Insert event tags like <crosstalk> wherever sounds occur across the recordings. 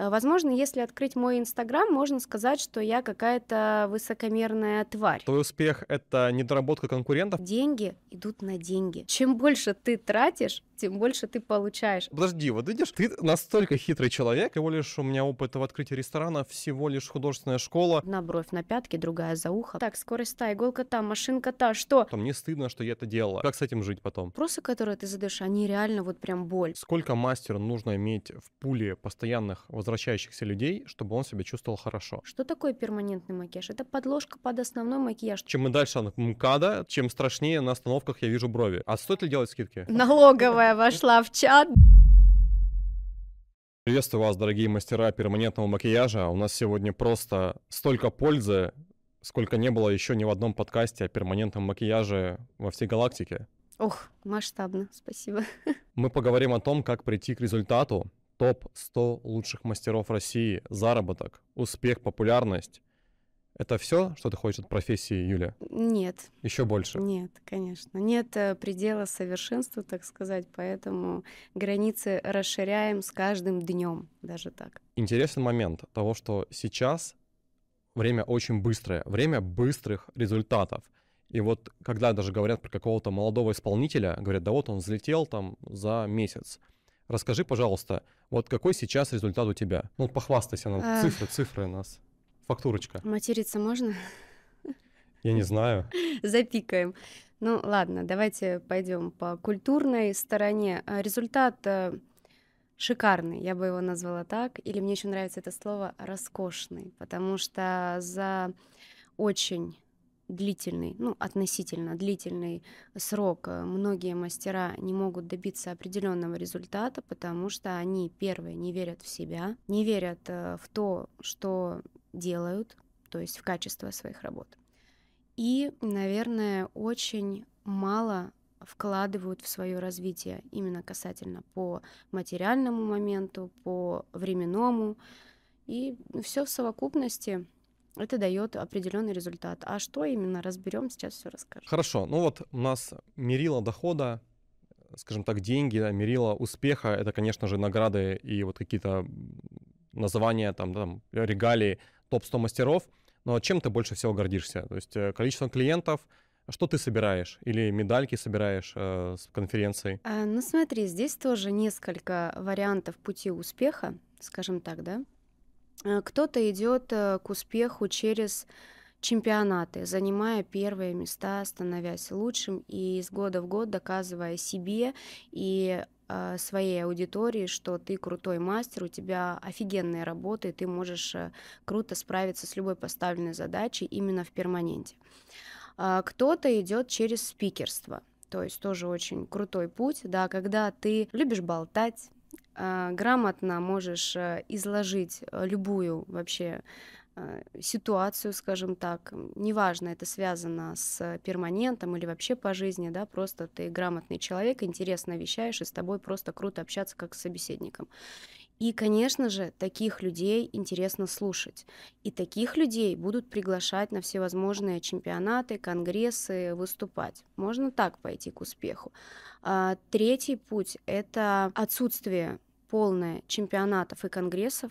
Э, возможно, если открыть мой Инстаграм, можно сказать, что я какая-то высокомерная тварь. Твой успех — это недоработка конкурентов? Деньги идут на деньги. Чем больше ты тратишь, тем больше ты получаешь. Подожди, вот видишь, ты настолько хитрый человек, всего лишь у меня опыт в открытии ресторана, всего лишь художественная школа. Одна бровь на пятке, другая за ухо. Так, скорость та, иголка та, машинка та, что? Там мне стыдно, что я это делала. Как с этим жить потом? Вопросы, которые ты задаешь, они реально вот прям боль. Сколько мастеру нужно иметь в пуле постоянных возвращающихся людей, чтобы он себя чувствовал хорошо? Что такое перманентный макияж? Это подложка под основной макияж. Чем мы дальше от МКАДа, чем страшнее на остановках я вижу брови. А стоит ли делать скидки? Налоговая такая вошла в чат. Приветствую вас, дорогие мастера перманентного макияжа. У нас сегодня просто столько пользы, сколько не было еще ни в одном подкасте о перманентном макияже во всей галактике. Ох, масштабно, спасибо. <laughs> Мы поговорим о том, как прийти к результату топ-100 лучших мастеров России, заработок, успех, популярность, это все, что ты хочешь от профессии, Юля? Нет. Еще больше? Нет, конечно. Нет э, предела совершенства, так сказать, поэтому границы расширяем с каждым днем, даже так. Интересный момент того, что сейчас время очень быстрое, время быстрых результатов. И вот когда даже говорят про какого-то молодого исполнителя, говорят, да вот он взлетел там за месяц. Расскажи, пожалуйста, вот какой сейчас результат у тебя? Ну, похвастайся нам, цифры, цифры нас фактурочка. Материться можно? Я не знаю. Запикаем. Ну ладно, давайте пойдем по культурной стороне. А, результат э, шикарный, я бы его назвала так. Или мне еще нравится это слово роскошный, потому что за очень длительный, ну, относительно длительный срок э, многие мастера не могут добиться определенного результата, потому что они, первые, не верят в себя, не верят э, в то, что делают, то есть в качество своих работ. И, наверное, очень мало вкладывают в свое развитие именно касательно по материальному моменту, по временному. И все в совокупности это дает определенный результат. А что именно разберем, сейчас все расскажу. Хорошо. Ну вот у нас мерила дохода, скажем так, деньги, да, мерила успеха, это, конечно же, награды и вот какие-то названия, там, там регалии топ-100 мастеров, но чем ты больше всего гордишься? То есть э, количеством клиентов, что ты собираешь? Или медальки собираешь э, с конференцией? А, ну смотри, здесь тоже несколько вариантов пути успеха, скажем так, да. Э, кто-то идет э, к успеху через чемпионаты, занимая первые места, становясь лучшим и из года в год доказывая себе и э, своей аудитории, что ты крутой мастер, у тебя офигенные работы, ты можешь э, круто справиться с любой поставленной задачей именно в перманенте. Э, кто-то идет через спикерство, то есть тоже очень крутой путь, да, когда ты любишь болтать, а, грамотно можешь э, изложить э, любую вообще Э, ситуацию, скажем так, неважно, это связано с перманентом или вообще по жизни, да, просто ты грамотный человек, интересно вещаешь, и с тобой просто круто общаться как с собеседником. И, конечно же, таких людей интересно слушать. И таких людей будут приглашать на всевозможные чемпионаты, конгрессы, выступать. Можно так пойти к успеху. А, третий путь — это отсутствие полное чемпионатов и конгрессов,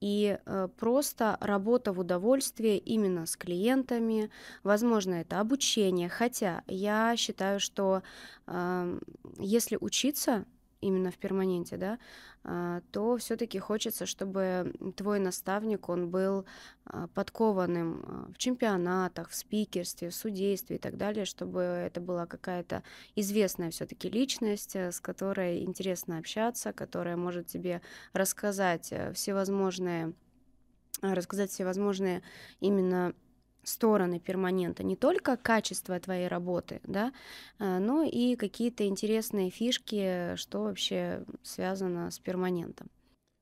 и э, просто работа в удовольствие именно с клиентами. Возможно, это обучение, хотя я считаю, что эм, если учиться, именно в перманенте, да, а, то все-таки хочется, чтобы твой наставник, он был а, подкованным а, в чемпионатах, в спикерстве, в судействе и так далее, чтобы это была какая-то известная все-таки личность, э, с которой интересно общаться, которая может тебе рассказать э, всевозможные рассказать всевозможные именно стороны перманента, не только качество твоей работы, да, э, но и какие-то интересные фишки, что вообще связано с перманентом.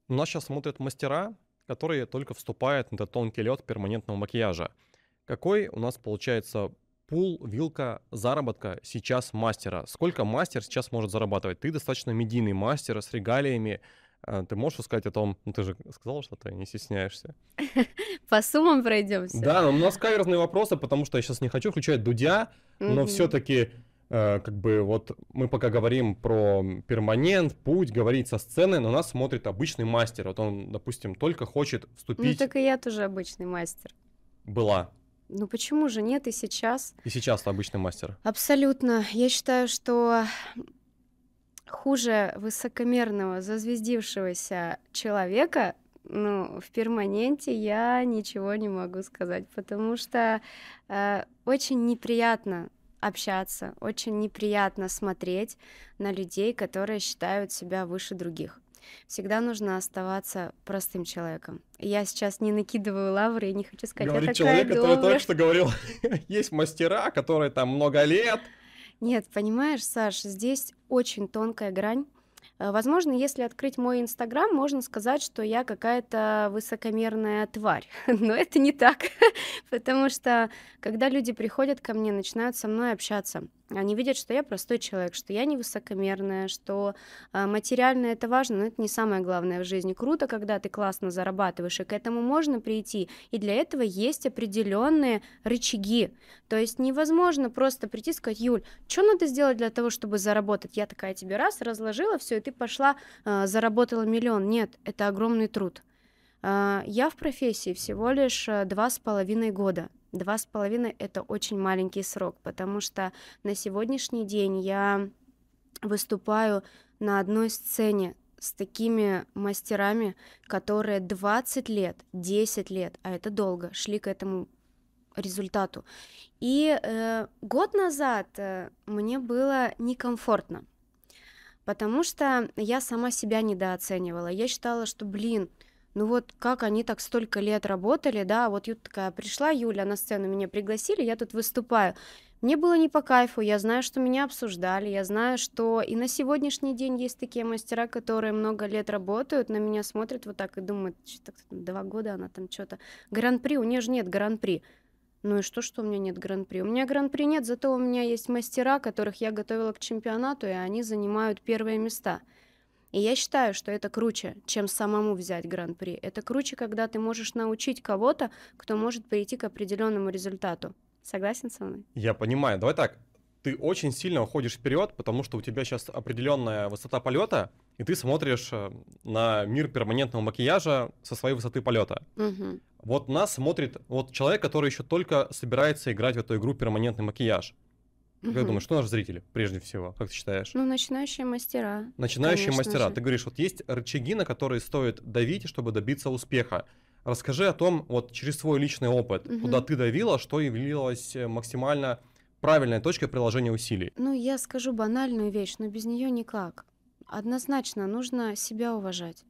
У нас сейчас смотрят мастера, которые только вступают на этот тонкий лед перманентного макияжа. Какой у нас получается пул, вилка заработка сейчас мастера? Сколько мастер сейчас может зарабатывать? Ты достаточно медийный мастер с регалиями, а, ты можешь сказать о том, ну ты же сказал, что ты не стесняешься. <laughs> По суммам пройдемся. Да, но у нас каверзные вопросы, потому что я сейчас не хочу включать Дудя, но все-таки э, как бы вот мы пока говорим про перманент, путь, говорить со сцены, но нас смотрит обычный мастер. Вот он, допустим, только хочет ну, вступить... Ну так и я тоже обычный мастер. Была. Ну почему же нет и сейчас? И сейчас обычный мастер. Абсолютно. Я считаю, что хуже высокомерного, зазвездившегося человека, ну, в перманенте я ничего не могу сказать, потому что э, очень неприятно общаться, очень неприятно смотреть на людей, которые считают себя выше других. Всегда нужно оставаться простым человеком. Я сейчас не накидываю лавры и не хочу сказать, Говорит я такая человек, добрая. который только что говорил, <laughs> есть мастера, которые там много лет, нет, понимаешь, Саш, здесь очень тонкая грань. Э, возможно, если открыть мой инстаграм, можно сказать, что я какая-то высокомерная тварь. <laughs> Но это не так, <laughs> потому что когда люди приходят ко мне, начинают со мной общаться, они видят, что я простой человек, что я не высокомерная, что а, материально это важно, но это не самое главное в жизни. Круто, когда ты классно зарабатываешь, и к этому можно прийти. И для этого есть определенные рычаги. То есть невозможно просто прийти и сказать, Юль, что надо сделать для того, чтобы заработать? Я такая тебе раз, разложила все, и ты пошла, а, заработала миллион. Нет, это огромный труд. А, я в профессии всего лишь два с половиной года. Два с половиной — это очень маленький срок, потому что на сегодняшний день я выступаю на одной сцене с такими мастерами, которые 20 лет, 10 лет, а это долго, шли к этому результату. И э, год назад э, мне было некомфортно, потому что я сама себя недооценивала. Я считала, что, блин, ну вот как они так столько лет работали, да, вот Юта такая, пришла Юля на сцену, меня пригласили, я тут выступаю. Мне было не по кайфу, я знаю, что меня обсуждали, я знаю, что и на сегодняшний день есть такие мастера, которые много лет работают, на меня смотрят вот так и думают, что два года она там что-то, гран-при, у нее же нет гран-при. Ну и что, что у меня нет гран-при? У меня гран-при нет, зато у меня есть мастера, которых я готовила к чемпионату, и они занимают первые места – и я считаю, что это круче, чем самому взять гран-при. Это круче, когда ты можешь научить кого-то, кто может прийти к определенному результату. Согласен со мной? Я понимаю. Давай так. Ты очень сильно уходишь вперед, потому что у тебя сейчас определенная высота полета, и ты смотришь э, на мир перманентного макияжа со своей высоты полета. Угу. Вот нас смотрит вот человек, который еще только собирается играть в эту игру перманентный макияж. Как угу. думаешь, что наши зрители прежде всего, как ты считаешь? Ну, начинающие мастера. Начинающие мастера. Же. Ты говоришь, вот есть рычаги, на которые стоит давить, чтобы добиться успеха. Расскажи о том, вот через свой личный опыт, угу. куда ты давила, что являлось э, максимально правильной точкой приложения усилий. Ну, я скажу банальную вещь, но без нее никак. Однозначно нужно себя уважать.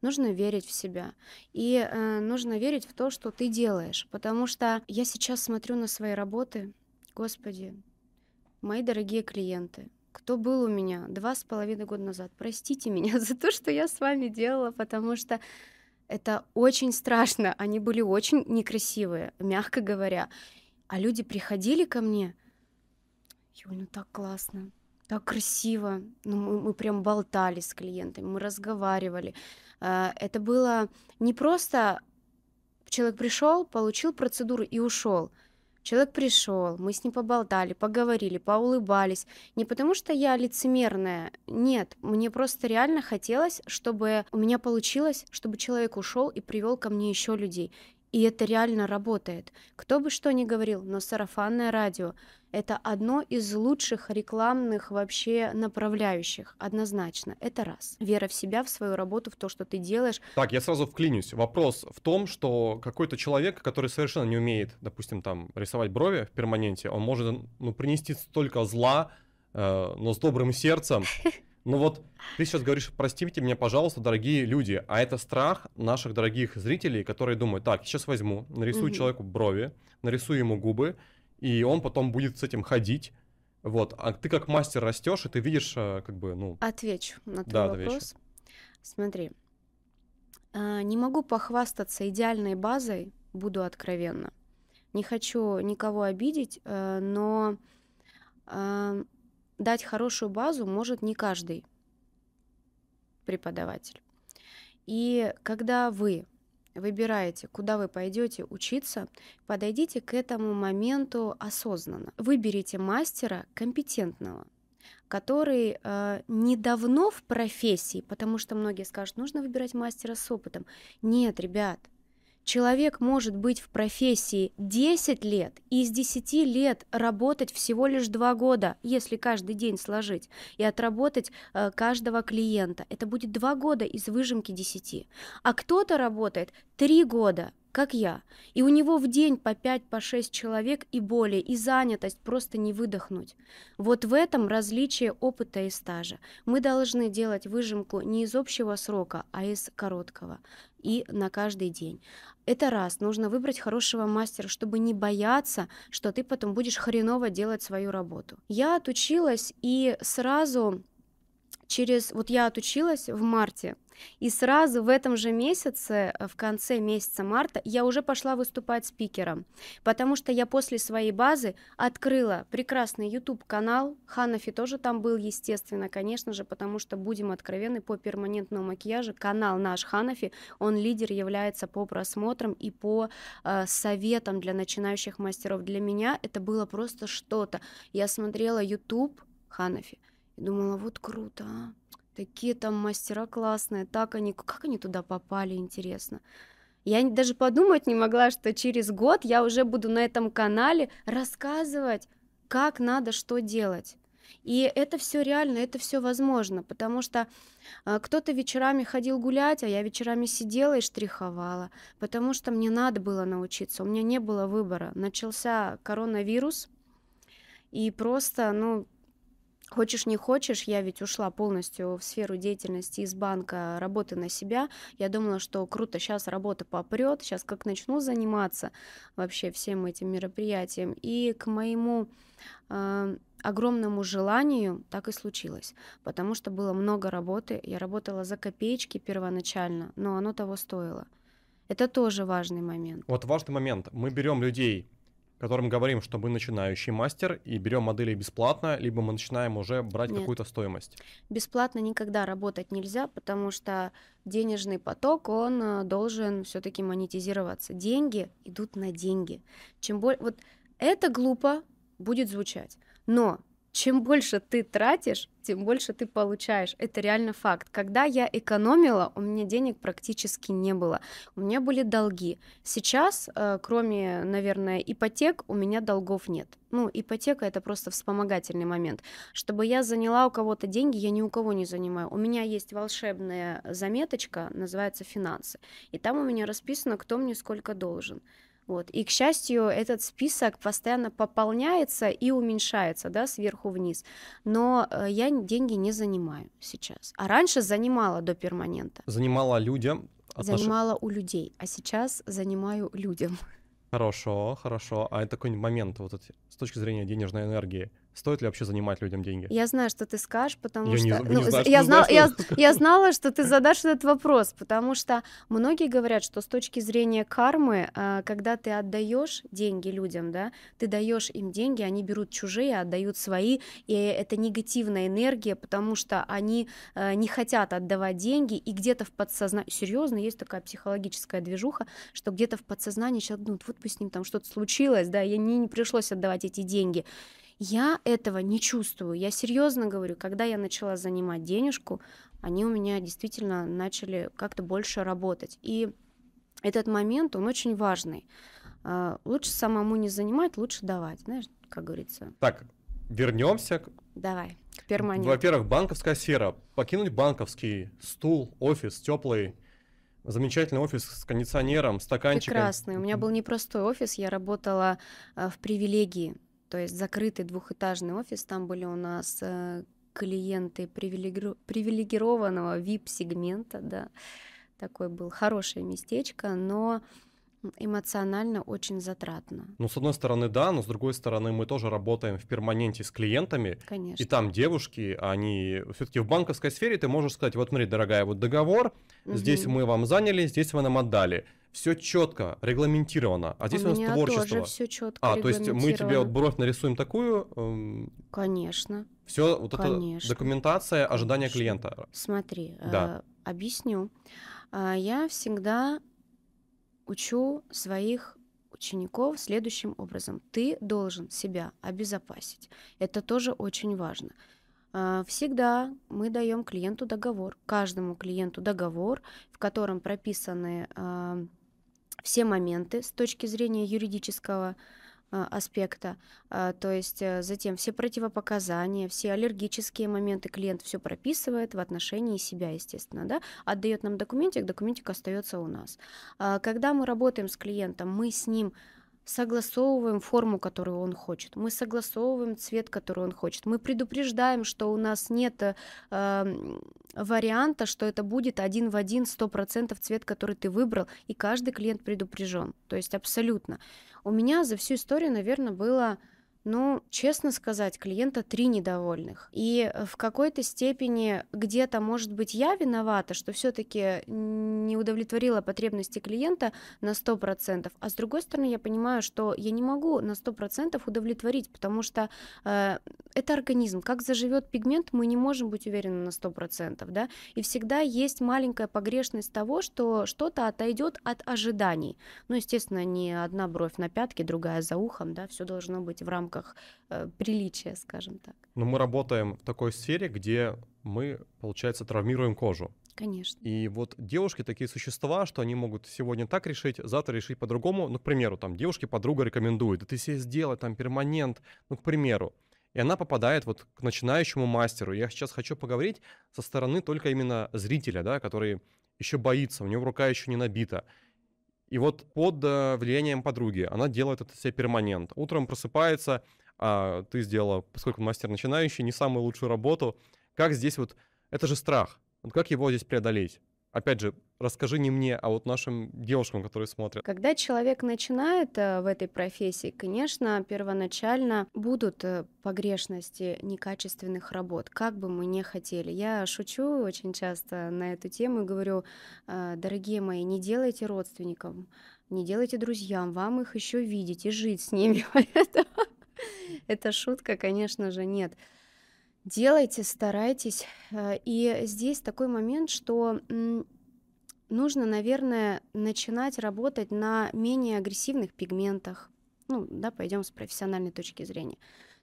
Нужно верить в себя. И э, нужно верить в то, что ты делаешь. Потому что я сейчас смотрю на свои работы, Господи, Мои дорогие клиенты, кто был у меня два с половиной года назад, простите меня <laughs> за то, что я с вами делала, потому что это очень страшно. Они были очень некрасивые, мягко говоря. А люди приходили ко мне, Юль, ну так классно, так красиво. Ну, мы, мы прям болтали с клиентами, мы разговаривали. А, это было не просто человек пришел, получил процедуру и ушел. Человек пришел, мы с ним поболтали, поговорили, поулыбались. Не потому что я лицемерная, нет, мне просто реально хотелось, чтобы у меня получилось, чтобы человек ушел и привел ко мне еще людей. И это реально работает. Кто бы что ни говорил, но сарафанное радио, это одно из лучших рекламных вообще направляющих, однозначно. Это раз. Вера в себя, в свою работу, в то, что ты делаешь. Так, я сразу вклинюсь. Вопрос в том, что какой-то человек, который совершенно не умеет, допустим, там рисовать брови в перманенте, он может ну, принести столько зла, э, но с добрым сердцем. Ну вот, ты сейчас говоришь, простите меня, пожалуйста, дорогие люди, а это страх наших дорогих зрителей, которые думают, так, сейчас возьму, нарисую человеку брови, нарисую ему губы, и он потом будет с этим ходить. Вот, а ты как мастер растешь, и ты видишь, а, как бы, ну... Отвечу на твой да, вопрос. Отвечу. Смотри, а, не могу похвастаться идеальной базой, буду откровенно. Не хочу никого обидеть, э, но а, дать хорошую базу может не каждый преподаватель. И когда вы выбираете, куда вы пойдете учиться, подойдите к этому моменту осознанно. Выберите мастера компетентного, который э, не в профессии, потому что многие скажут, нужно выбирать мастера с опытом. Нет, ребят, Человек может быть в профессии 10 лет и из 10 лет работать всего лишь 2 года, если каждый день сложить, и отработать э, каждого клиента. Это будет 2 года из выжимки 10. А кто-то работает 3 года, как я, и у него в день по 5-6 по человек и более, и занятость просто не выдохнуть. Вот в этом различие опыта и стажа. Мы должны делать выжимку не из общего срока, а из короткого и на каждый день. Это раз, нужно выбрать хорошего мастера, чтобы не бояться, что ты потом будешь хреново делать свою работу. Я отучилась и сразу через... Вот я отучилась в марте, и сразу в этом же месяце, э, в конце месяца марта, я уже пошла выступать спикером, потому что я после своей базы открыла прекрасный YouTube-канал, Ханафи тоже там был, естественно, конечно же, потому что, будем откровенны, по перманентному макияжу канал наш Ханафи, он лидер является по просмотрам и по э, советам для начинающих мастеров. Для меня это было просто что-то. Я смотрела YouTube Ханафи, и думала, вот круто, а? Такие там мастера классные, так они, как они туда попали, интересно. Я даже подумать не могла, что через год я уже буду на этом канале рассказывать, как надо что делать. И это все реально, это все возможно, потому что э, кто-то вечерами ходил гулять, а я вечерами сидела и штриховала, потому что мне надо было научиться, у меня не было выбора. Начался коронавирус, и просто, ну, Хочешь, не хочешь, я ведь ушла полностью в сферу деятельности из банка, работы на себя. Я думала, что круто, сейчас работа попрет, сейчас как начну заниматься вообще всем этим мероприятием. И к моему э, огромному желанию так и случилось, потому что было много работы. Я работала за копеечки первоначально, но оно того стоило. Это тоже важный момент. Вот важный момент. Мы берем людей которым говорим, что мы начинающий мастер и берем модели бесплатно, либо мы начинаем уже брать Нет. какую-то стоимость? Бесплатно никогда работать нельзя, потому что денежный поток, он э, должен все-таки монетизироваться. Деньги идут на деньги. Чем более... Вот это глупо будет звучать, но чем больше ты тратишь, тем больше ты получаешь. Это реально факт. Когда я экономила, у меня денег практически не было. У меня были долги. Сейчас, э, кроме, наверное, ипотек, у меня долгов нет. Ну, ипотека это просто вспомогательный момент. Чтобы я заняла у кого-то деньги, я ни у кого не занимаю. У меня есть волшебная заметочка, называется финансы. И там у меня расписано, кто мне сколько должен. Вот. И, к счастью, этот список постоянно пополняется и уменьшается да, сверху вниз. Но э, я деньги не занимаю сейчас. А раньше занимала до перманента. Занимала людям? А отнош... Занимала у людей, а сейчас занимаю людям. Хорошо, хорошо. А это какой-нибудь момент вот с точки зрения денежной энергии – Стоит ли вообще занимать людям деньги? Я знаю, что ты скажешь, потому я что... Не, ну, не знаю, я, знала, я, я знала, что ты задашь этот вопрос, потому что многие говорят, что с точки зрения кармы, а, когда ты отдаешь деньги людям, да, ты даешь им деньги, они берут чужие, а отдают свои, и это негативная энергия, потому что они а, не хотят отдавать деньги, и где-то в подсознании... Серьезно, есть такая психологическая движуха, что где-то в подсознании человек думает, вот бы с ним там что-то случилось, да, и не, не пришлось отдавать эти деньги. Я этого не чувствую. Я серьезно говорю, когда я начала занимать денежку, они у меня действительно начали как-то больше работать. И этот момент, он очень важный. А, лучше самому не занимать, лучше давать, знаешь, как говорится. Так, вернемся. Давай, к перманенту. Во-первых, банковская сфера. Покинуть банковский стул, офис теплый, замечательный офис с кондиционером, стаканчиком. Прекрасный. У меня был непростой офис, я работала а, в привилегии то есть закрытый двухэтажный офис, там были у нас э, клиенты привилегированного VIP-сегмента, да, такое было хорошее местечко, но эмоционально очень затратно. Ну, с одной стороны, да, но с другой стороны, мы тоже работаем в перманенте с клиентами. Конечно. И там девушки, они все-таки в банковской сфере ты можешь сказать, вот смотри, дорогая, вот договор, угу. здесь мы вам заняли, здесь вы нам отдали все четко, регламентировано. А здесь у, у нас меня творчество. Тоже все четко. А, то есть мы тебе вот бровь нарисуем такую. Эм... Конечно. Все, вот это документация ожидания клиента. Смотри, э, да. э, объясню. Э, я всегда учу своих учеников следующим образом. Ты должен себя обезопасить. Это тоже очень важно. А, всегда мы даем клиенту договор, каждому клиенту договор, в котором прописаны эм, все моменты с точки зрения юридического а, аспекта, а, то есть э, затем все противопоказания, все аллергические моменты клиент все прописывает в отношении себя, естественно, да, отдает нам документик, документик остается у нас. А, когда мы работаем с клиентом, мы с ним согласовываем форму, которую он хочет, мы согласовываем цвет, который он хочет, мы предупреждаем, что у нас нет э, варианта, что это будет один в один сто процентов цвет, который ты выбрал, и каждый клиент предупрежден, то есть абсолютно. У меня за всю историю, наверное, было ну, честно сказать, клиента три недовольных. И э, в какой-то степени где-то, может быть, я виновата, что все таки не удовлетворила потребности клиента на 100%, а с другой стороны, я понимаю, что я не могу на 100% удовлетворить, потому что э, это организм. Как заживет пигмент, мы не можем быть уверены на 100%, да? И всегда есть маленькая погрешность того, что что-то отойдет от ожиданий. Ну, естественно, не одна бровь на пятке, другая за ухом, да, все должно быть в рамках рамках э, приличия, скажем так. Но мы работаем в такой сфере, где мы, получается, травмируем кожу. Конечно. И вот девушки такие существа, что они могут сегодня так решить, завтра решить по-другому. Ну, к примеру, там девушке подруга рекомендует, да ты себе сделай там перманент, ну, к примеру. И она попадает вот к начинающему мастеру. Я сейчас хочу поговорить со стороны только именно зрителя, да, который еще боится, у него рука еще не набита. И вот под э, влиянием подруги она делает это себе перманент. Утром просыпается, а ты сделала, поскольку мастер начинающий, не самую лучшую работу. Как здесь вот... Это же страх. Вот как его здесь преодолеть? опять же, расскажи не мне, а вот нашим девушкам, которые смотрят. Когда человек начинает э, в этой профессии, конечно, первоначально будут э, погрешности некачественных работ, как бы мы не хотели. Я шучу очень часто на эту тему и говорю, э, дорогие мои, не делайте родственникам, не делайте друзьям, вам их еще видеть и жить с ними. <laughs> Это шутка, конечно же, нет делайте, старайтесь. Э, и здесь такой момент, что нужно, наверное, начинать работать на менее агрессивных пигментах. Ну, да, пойдем с профессиональной точки зрения.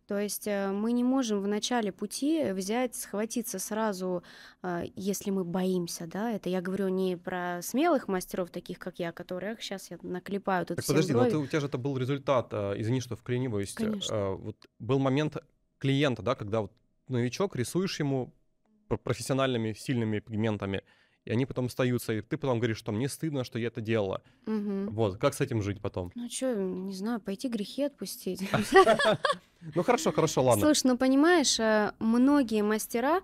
То есть э, мы не можем в начале пути взять, схватиться сразу, э, если мы боимся, да, это я говорю не про смелых мастеров, таких как я, которых сейчас я наклепаю тут так подожди, брови. но ты, у тебя же это был результат, извини, что вклиниваюсь. Конечно. Вот был момент клиента, да, когда вот новичок, рисуешь ему профессиональными сильными пигментами, и они потом остаются, и ты потом говоришь, что мне стыдно, что я это делала. Угу. Вот, как с этим жить потом? Ну что, не знаю, пойти грехи отпустить. <laughs> Ну хорошо, хорошо, ладно. Слушай, ну понимаешь, э, многие мастера,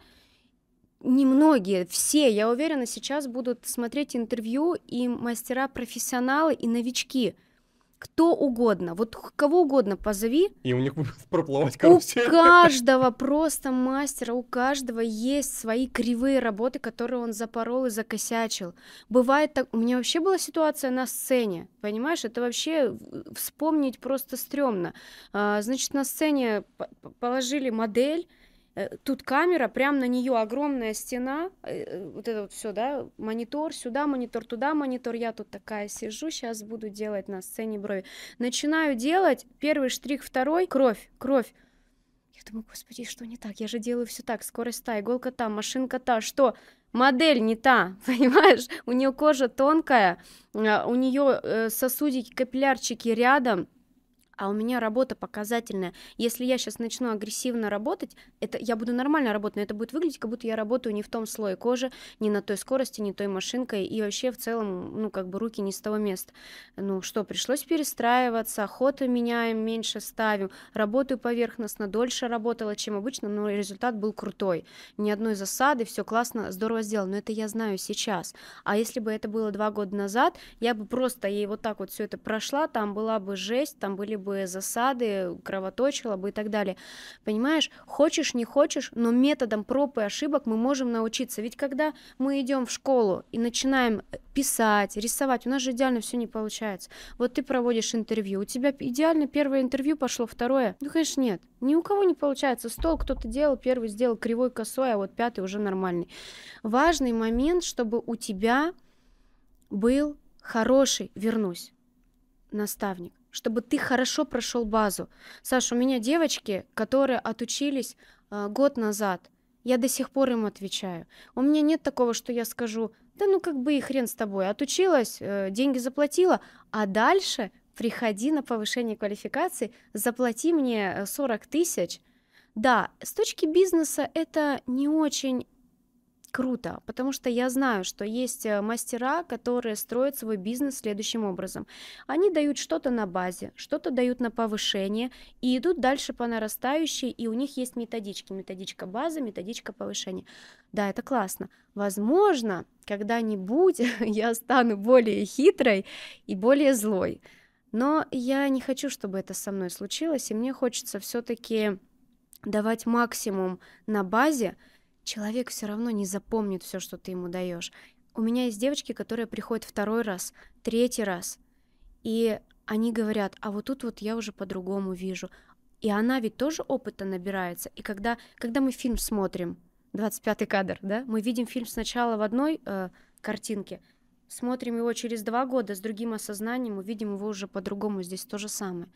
немногие, все, я уверена, сейчас будут смотреть интервью и мастера-профессионалы, и новички – кто угодно, вот кого угодно позови. И у них будет проплывать карусель. У каждого просто мастера, у каждого есть свои кривые работы, которые он запорол и закосячил. Бывает так, у меня вообще была ситуация на сцене, понимаешь, это вообще э, вспомнить просто стрёмно. А, значит, на сцене положили модель, Э, тут камера, прям на нее огромная стена, э, э, вот это вот все, да, монитор сюда, монитор туда, монитор, я тут такая сижу, сейчас буду делать на сцене брови. Начинаю делать, первый штрих, второй, кровь, кровь. Я думаю, господи, что не так? Я же делаю все так, скорость та, иголка та, машинка та, что? Модель не та, <laughs> понимаешь? У нее кожа тонкая, а, у нее сосудики, капиллярчики рядом, а у меня работа показательная. Если я сейчас начну агрессивно работать, это я буду нормально работать, но это будет выглядеть, как будто я работаю не в том слое кожи, не на той скорости, не той машинкой, и вообще в целом, ну, как бы руки не с того места. Ну что, пришлось перестраиваться, охоту меняем, меньше ставим, работаю поверхностно, дольше работала, чем обычно, но результат был крутой. Ни одной засады, все классно, здорово сделано, но это я знаю сейчас. А если бы это было два года назад, я бы просто ей вот так вот все это прошла, там была бы жесть, там были бы засады, кровоточила бы и так далее. Понимаешь, хочешь, не хочешь, но методом проб и ошибок мы можем научиться. Ведь когда мы идем в школу и начинаем э, писать, рисовать, у нас же идеально все не получается. Вот ты проводишь интервью, у тебя идеально первое интервью пошло, второе. Ну, конечно, нет. Ни у кого не получается. Стол кто-то делал, первый сделал кривой косой, а вот пятый уже нормальный. Важный момент, чтобы у тебя был хороший, вернусь, наставник чтобы ты хорошо прошел базу. Саша, у меня девочки, которые отучились э, год назад, я до сих пор им отвечаю. У меня нет такого, что я скажу, да ну как бы и хрен с тобой, отучилась, э, деньги заплатила, а дальше приходи на повышение квалификации, заплати мне 40 э, тысяч. Да, с точки бизнеса это не очень круто, потому что я знаю, что есть э, мастера, которые строят свой бизнес следующим образом. Они дают что-то на базе, что-то дают на повышение и идут дальше по нарастающей, и у них есть методички, методичка базы, методичка повышения. Да, это классно. Возможно, когда-нибудь <laughs> я стану более хитрой и более злой. Но я не хочу, чтобы это со мной случилось, и мне хочется все-таки давать максимум на базе, человек все равно не запомнит все, что ты ему даешь. У меня есть девочки, которые приходят второй раз, третий раз, и они говорят, а вот тут вот я уже по-другому вижу. И она ведь тоже опыта набирается. И когда, когда мы фильм смотрим, 25-й кадр, да, мы видим фильм сначала в одной э, картинке, смотрим его через два года с другим осознанием, увидим его уже по-другому, здесь то же самое.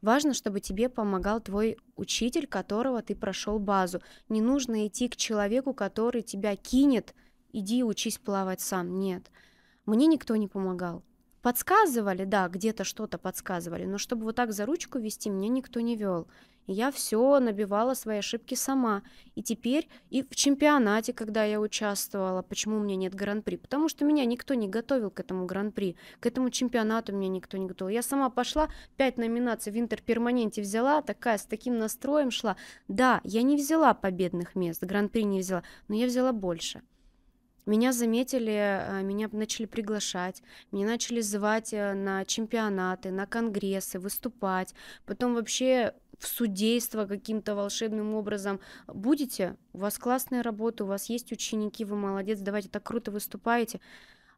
Важно, чтобы тебе помогал твой учитель, которого ты прошел базу. Не нужно идти к человеку, который тебя кинет, иди учись плавать сам. Нет. Мне никто не помогал. Подсказывали, да, где-то что-то подсказывали, но чтобы вот так за ручку вести, меня никто не вел. И я все набивала свои ошибки сама. И теперь и в чемпионате, когда я участвовала, почему у меня нет гран-при? Потому что меня никто не готовил к этому гран-при, к этому чемпионату меня никто не готовил. Я сама пошла, пять номинаций в интерперманенте взяла, такая с таким настроем шла. Да, я не взяла победных мест, гран-при не взяла, но я взяла больше. Меня заметили, э, меня начали приглашать, меня начали звать э, на чемпионаты, на конгрессы, выступать. Потом вообще в судейство каким-то волшебным образом. Будете? У вас классная работа, у вас есть ученики, вы молодец, давайте так круто выступаете.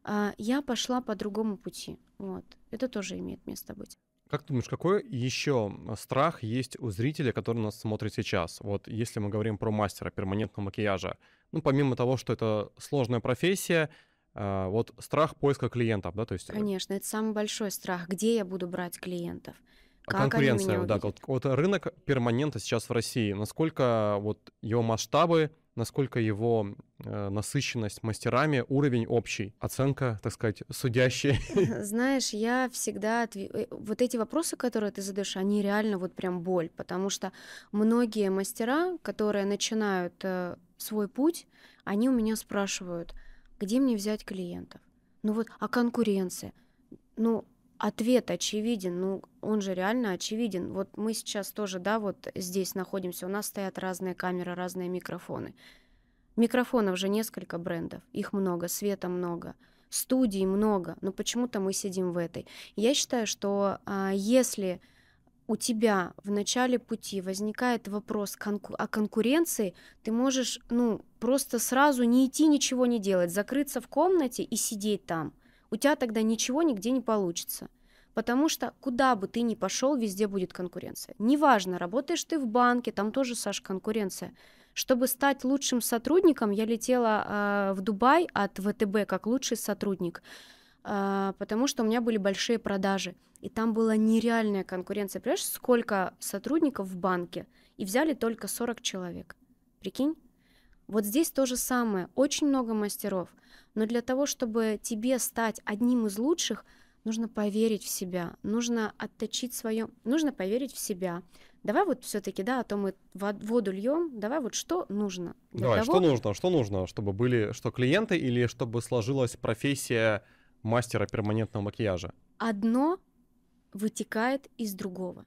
А я пошла по другому пути. Вот. Это тоже имеет место быть. Как ты думаешь, какой еще страх есть у зрителя, который нас смотрит сейчас? Вот если мы говорим про мастера перманентного макияжа, ну, помимо того, что это сложная профессия, а, вот страх поиска клиентов, да, то есть... Э, Конечно, это самый большой страх. Где я буду брать клиентов? Как Конкуренция, да. Вот, вот рынок перманента сейчас в России, насколько вот его масштабы насколько его э, насыщенность мастерами, уровень общий, оценка, так сказать, судящая? <laughs> Знаешь, я всегда... Отв... Э, вот эти вопросы, которые ты задаешь, они реально вот прям боль, потому что многие мастера, которые начинают э, свой путь, они у меня спрашивают, где мне взять клиентов? Ну вот, а конкуренция? Ну, ответ очевиден, ну, он же реально очевиден. Вот мы сейчас тоже, да, вот здесь находимся, у нас стоят разные камеры, разные микрофоны. Микрофонов же несколько брендов, их много, света много, студий много, но почему-то мы сидим в этой. Я считаю, что а, если у тебя в начале пути возникает вопрос конку- о конкуренции, ты можешь, ну, просто сразу не идти ничего не делать, закрыться в комнате и сидеть там – у тебя тогда ничего нигде не получится. Потому что куда бы ты ни пошел, везде будет конкуренция. Неважно, работаешь ты в банке, там тоже, Саш, конкуренция. Чтобы стать лучшим сотрудником, я летела э, в Дубай от а ВТБ как лучший сотрудник, э, потому что у меня были большие продажи. И там была нереальная конкуренция. Понимаешь, сколько сотрудников в банке? И взяли только 40 человек. Прикинь? Вот здесь то же самое. Очень много мастеров. Но для того, чтобы тебе стать одним из лучших, нужно поверить в себя, нужно отточить свое, нужно поверить в себя. Давай вот все-таки, да, а то мы воду льем, давай вот что нужно. Для давай, того... что нужно, что нужно, чтобы были что клиенты или чтобы сложилась профессия мастера перманентного макияжа? Одно вытекает из другого.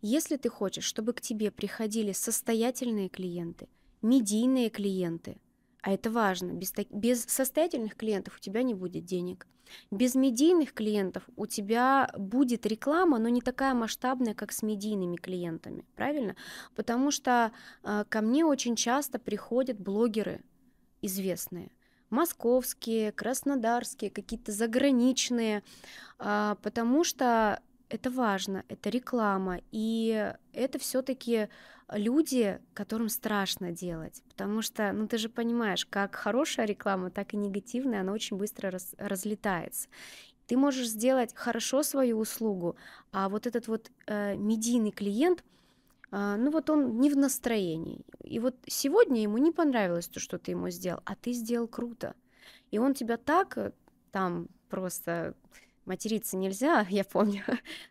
Если ты хочешь, чтобы к тебе приходили состоятельные клиенты, медийные клиенты, а это важно. Без, без состоятельных клиентов у тебя не будет денег. Без медийных клиентов у тебя будет реклама, но не такая масштабная, как с медийными клиентами, правильно? Потому что э, ко мне очень часто приходят блогеры известные, московские, краснодарские, какие-то заграничные, а, потому что это важно, это реклама, и это все-таки люди, которым страшно делать, потому что, ну ты же понимаешь, как хорошая реклама, так и негативная, она очень быстро раз, разлетается. Ты можешь сделать хорошо свою услугу, а вот этот вот э, медийный клиент, э, ну вот он не в настроении, и вот сегодня ему не понравилось то, что ты ему сделал, а ты сделал круто, и он тебя так э, там просто материться нельзя, <laughs> я помню.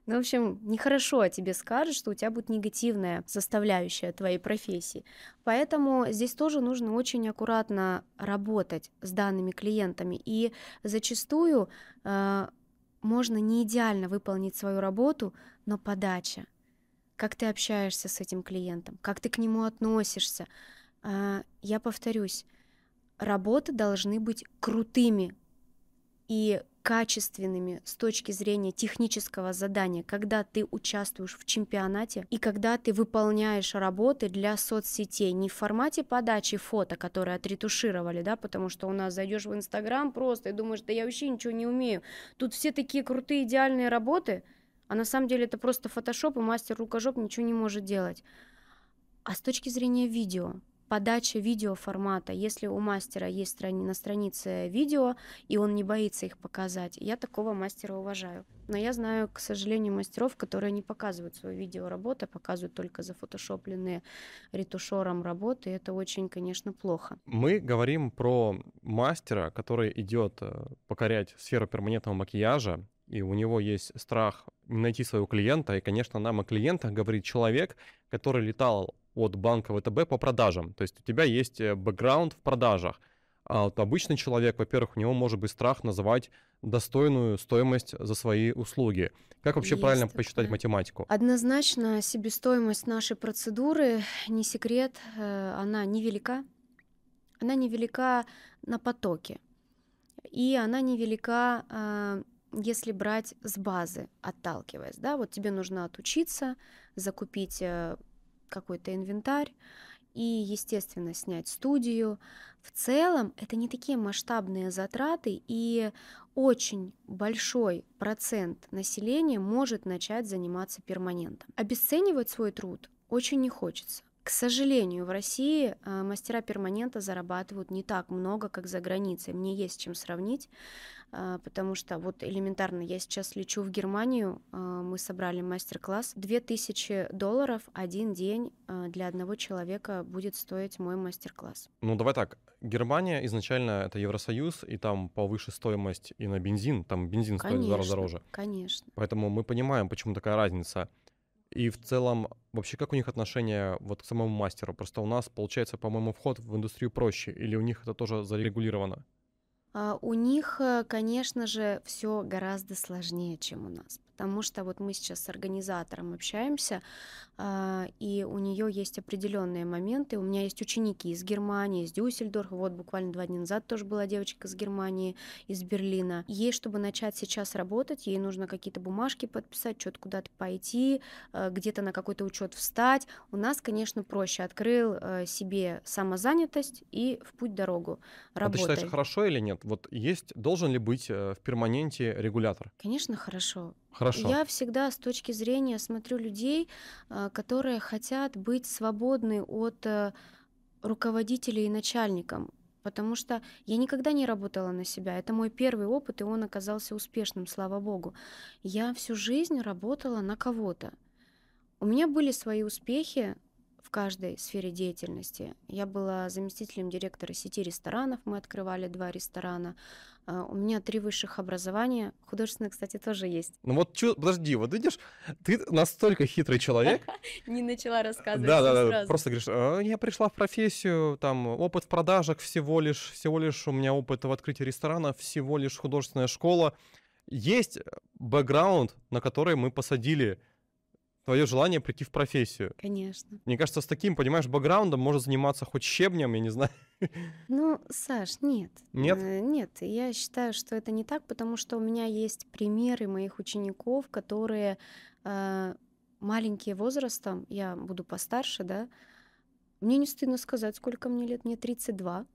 Ну в общем, нехорошо о тебе скажут, что у тебя будет негативная составляющая твоей профессии. Поэтому здесь тоже нужно очень аккуратно работать с данными клиентами. И зачастую э, можно не идеально выполнить свою работу, но подача, как ты общаешься с этим клиентом, как ты к нему относишься. Э, я повторюсь, работы должны быть крутыми. И качественными с точки зрения технического задания, когда ты участвуешь в чемпионате и когда ты выполняешь работы для соцсетей не в формате подачи фото, которые отретушировали, да, потому что у нас зайдешь в Инстаграм просто и думаешь, да я вообще ничего не умею. Тут все такие крутые идеальные работы, а на самом деле это просто фотошоп, и мастер рукожоп ничего не может делать. А с точки зрения видео, подача видеоформата, Если у мастера есть страни на странице видео, и он не боится их показать, я такого мастера уважаю. Но я знаю, к сожалению, мастеров, которые не показывают свою видеоработу, а показывают только зафотошопленные ретушером работы. Это очень, конечно, плохо. Мы говорим про мастера, который идет э, покорять сферу перманентного макияжа, и у него есть страх найти своего клиента. И, конечно, нам о клиентах говорит человек, который летал от банка ВТБ по продажам. То есть у тебя есть э, бэкграунд в продажах. А вот обычный человек, во-первых, у него может быть страх называть достойную стоимость за свои услуги. Как вообще Есть правильно такое. посчитать математику? Однозначно себестоимость нашей процедуры, не секрет, э, она невелика. Она невелика на потоке. И она невелика, а, если брать с базы, отталкиваясь. Да? Вот тебе нужно отучиться, закупить э, какой-то инвентарь и, естественно, снять студию. В целом это не такие масштабные затраты, и очень большой процент населения может начать заниматься перманентом. Обесценивать свой труд очень не хочется. К сожалению, в России э, мастера перманента зарабатывают не так много, как за границей. Мне есть чем сравнить, э, потому что вот элементарно я сейчас лечу в Германию, э, мы собрали мастер-класс. 2000 долларов один день для одного человека будет стоить мой мастер-класс. Ну давай так, Германия изначально это Евросоюз, и там повыше стоимость и на бензин, там бензин конечно, стоит в дороже. Конечно. Поэтому мы понимаем, почему такая разница. И в целом, вообще, как у них отношение вот к самому мастеру? Просто у нас, получается, по-моему, вход в индустрию проще, или у них это тоже зарегулировано? А, у них, э, конечно же, все гораздо сложнее, чем у нас потому что вот мы сейчас с организатором общаемся, а, и у нее есть определенные моменты. У меня есть ученики из Германии, из Дюссельдорфа, вот буквально два дня назад тоже была девочка из Германии, из Берлина. Ей, чтобы начать сейчас работать, ей нужно какие-то бумажки подписать, что-то куда-то пойти, э, где-то на какой-то учет встать. У нас, конечно, проще. Открыл э, себе самозанятость и в путь дорогу. Работай. А ты считаешь, хорошо или нет? Вот есть, должен ли быть э, в перманенте регулятор? Конечно, хорошо. Хорошо. Я всегда с точки зрения смотрю людей, а, которые хотят быть свободны от э, руководителей и начальникам потому что я никогда не работала на себя. Это мой первый опыт, и он оказался успешным, слава богу. Я всю жизнь работала на кого-то. У меня были свои успехи в каждой сфере деятельности. Я была заместителем директора сети ресторанов, мы открывали два ресторана, а, у меня три высших образования. Художественное, кстати, тоже есть. Ну вот, чё, подожди, вот видишь, ты настолько хитрый человек. <laughs> Не начала рассказывать Да, да, да, просто говоришь, «А, я пришла в профессию, там, опыт в продажах всего лишь, всего лишь у меня опыт в открытии ресторана, всего лишь художественная школа. Есть э, бэкграунд, на который мы посадили твое желание прийти в профессию. Конечно. Мне кажется, с таким, понимаешь, бэкграундом можно заниматься хоть щебнем, я не знаю. <laughs> Ну, Саш, нет. Нет? Э, нет, я считаю, что это не так, потому что у меня есть примеры моих учеников, которые э, маленькие возрастом, я буду постарше, да, мне не стыдно сказать, сколько мне лет, мне 32,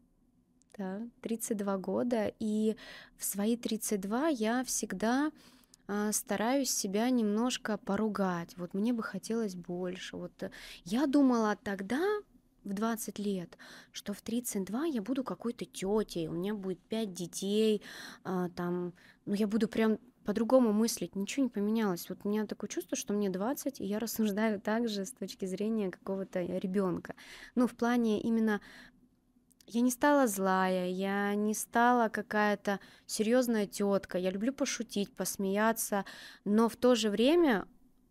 да, 32 года, и в свои 32 я всегда а, стараюсь себя немножко поругать. Вот мне бы хотелось больше. Вот э, я думала тогда, в 20 лет, что в 32 я буду какой-то тетей, у меня будет 5 детей, а, там, ну я буду прям по-другому мыслить, ничего не поменялось. Вот у меня такое чувство, что мне 20, и я <laughs> рассуждаю также с точки зрения какого-то ребенка. Ну, в плане именно я не стала злая, я не стала какая-то серьезная тетка. Я люблю пошутить, посмеяться, но в то же время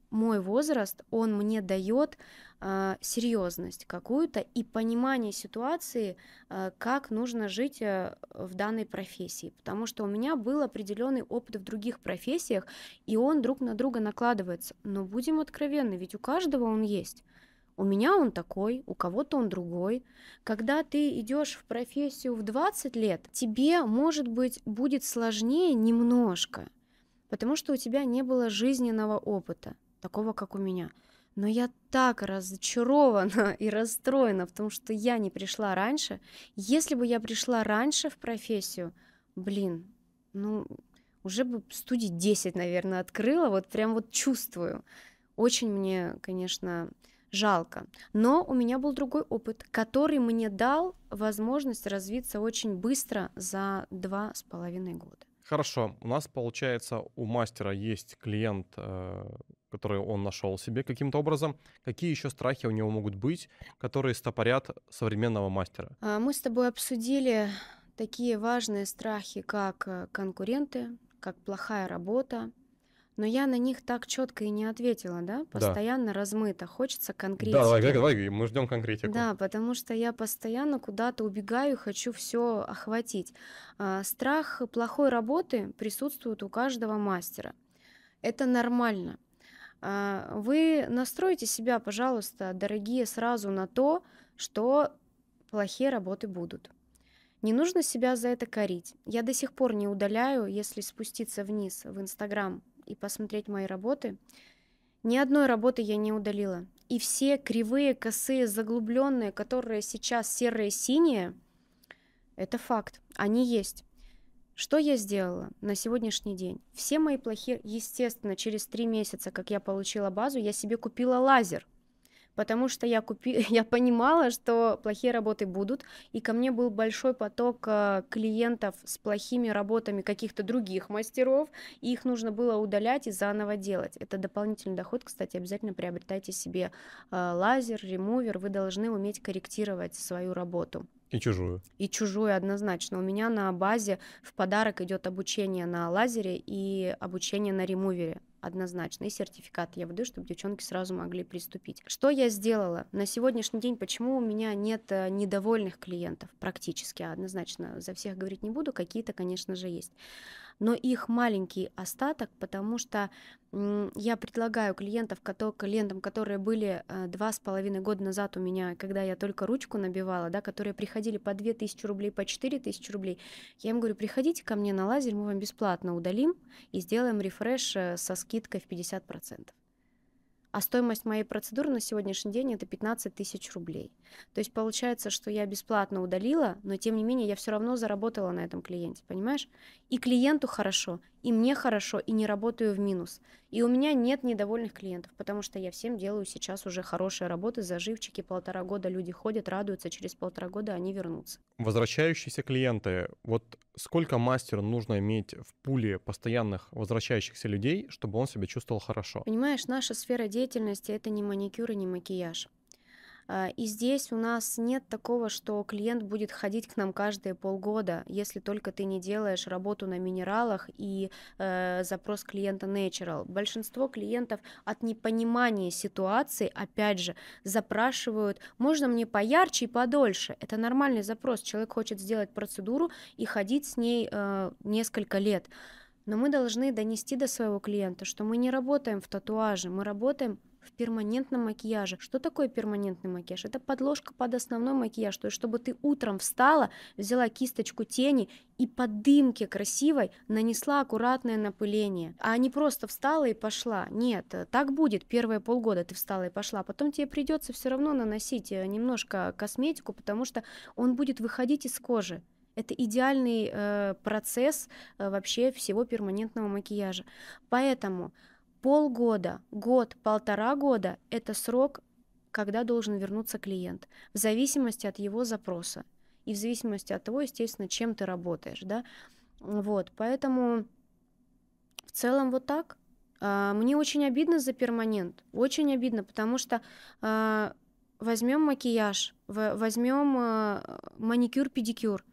мой возраст, он мне дает э, а, серьезность какую-то и понимание ситуации, э, как нужно жить э, в данной профессии, потому что у меня был определенный опыт в других профессиях, и он друг на друга накладывается. Но будем откровенны, ведь у каждого он есть. У меня он такой, у кого-то он другой. Когда ты идешь в профессию в 20 лет, тебе, может быть, будет сложнее немножко, потому что у тебя не было жизненного опыта, такого, как у меня. Но я так разочарована <laughs> и расстроена в том, что я не пришла раньше. Если бы я пришла раньше в профессию, блин, ну, уже бы студий 10, наверное, открыла, вот прям вот чувствую. Очень мне, конечно, жалко. Но у меня был другой опыт, который мне дал возможность развиться очень быстро за два с половиной года. Хорошо, у нас получается у мастера есть клиент, э, который он нашел себе каким-то образом. Какие еще страхи у него могут быть, которые стопорят современного мастера? А, мы с тобой обсудили такие важные страхи, как э, конкуренты, как плохая работа, но я на них так четко и не ответила, да? Постоянно да. размыто. Хочется конкретики. Да, давай, давай, давай, мы ждем конкретику. Да, потому что я постоянно куда-то убегаю, хочу все охватить. А, страх плохой работы присутствует у каждого мастера. Это нормально. А, вы настройте себя, пожалуйста, дорогие, сразу на то, что плохие работы будут. Не нужно себя за это корить. Я до сих пор не удаляю, если спуститься вниз в Инстаграм и посмотреть мои работы, ни одной работы я не удалила. И все кривые, косые, заглубленные, которые сейчас серые, синие, это факт, они есть. Что я сделала на сегодняшний день? Все мои плохие, естественно, через три месяца, как я получила базу, я себе купила лазер потому что я, купи... <laughs> я понимала, что плохие работы будут, и ко мне был большой поток э, клиентов с плохими работами каких-то других мастеров, и их нужно было удалять и заново делать. Это дополнительный доход, кстати, обязательно приобретайте себе э, лазер, ремувер, вы должны уметь корректировать свою работу. И чужую. И чужую однозначно. У меня на базе в подарок идет обучение на лазере и обучение на ремувере однозначно. И сертификат я выдаю, чтобы девчонки сразу могли приступить. Что я сделала? На сегодняшний день почему у меня нет э, недовольных клиентов практически, а однозначно за всех говорить не буду, какие-то, конечно же, есть но их маленький остаток, потому что я предлагаю клиентов, клиентам, которые были э, два с половиной года назад у меня, когда я только ручку набивала, да, которые приходили по 2000 рублей, по 4000 рублей, я им говорю, приходите ко мне на лазер, мы вам бесплатно удалим и сделаем рефреш э, со скидкой в 50% а стоимость моей процедуры на сегодняшний день это 15 тысяч рублей. То есть получается, что я бесплатно удалила, но тем не менее я все равно заработала на этом клиенте, понимаешь? И клиенту хорошо, и мне хорошо, и не работаю в минус. И у меня нет недовольных клиентов, потому что я всем делаю сейчас уже хорошие работы, заживчики, полтора года люди ходят, радуются, через полтора года они вернутся. Возвращающиеся клиенты, вот сколько мастеру нужно иметь в пуле постоянных возвращающихся людей, чтобы он себя чувствовал хорошо? Понимаешь, наша сфера деятельности — это не маникюр и не макияж. А, и здесь у нас нет такого, что клиент будет ходить к нам каждые полгода, если только ты не делаешь работу на минералах и э, запрос клиента natural. Большинство клиентов от непонимания ситуации, опять же, запрашивают, можно мне поярче и подольше. Это нормальный запрос. Человек хочет сделать процедуру и ходить с ней э, несколько лет. Но мы должны донести до своего клиента, что мы не работаем в татуаже, мы работаем в перманентном макияже. Что такое перманентный макияж? Это подложка под основной макияж, то есть чтобы ты утром встала, взяла кисточку тени и по дымке красивой нанесла аккуратное напыление, а не просто встала и пошла. Нет, э, так будет первые полгода ты встала и пошла, потом тебе придется все равно наносить э, немножко косметику, потому что он будет выходить из кожи. Это идеальный э, процесс э, вообще всего перманентного макияжа. Поэтому Полгода, год, полтора года – это срок, когда должен вернуться клиент, в зависимости от его запроса и в зависимости от того, естественно, чем ты работаешь, да. Вот, поэтому в целом вот так. А, мне очень обидно за перманент, очень обидно, потому что а, возьмем макияж, возьмем а, маникюр, педикюр.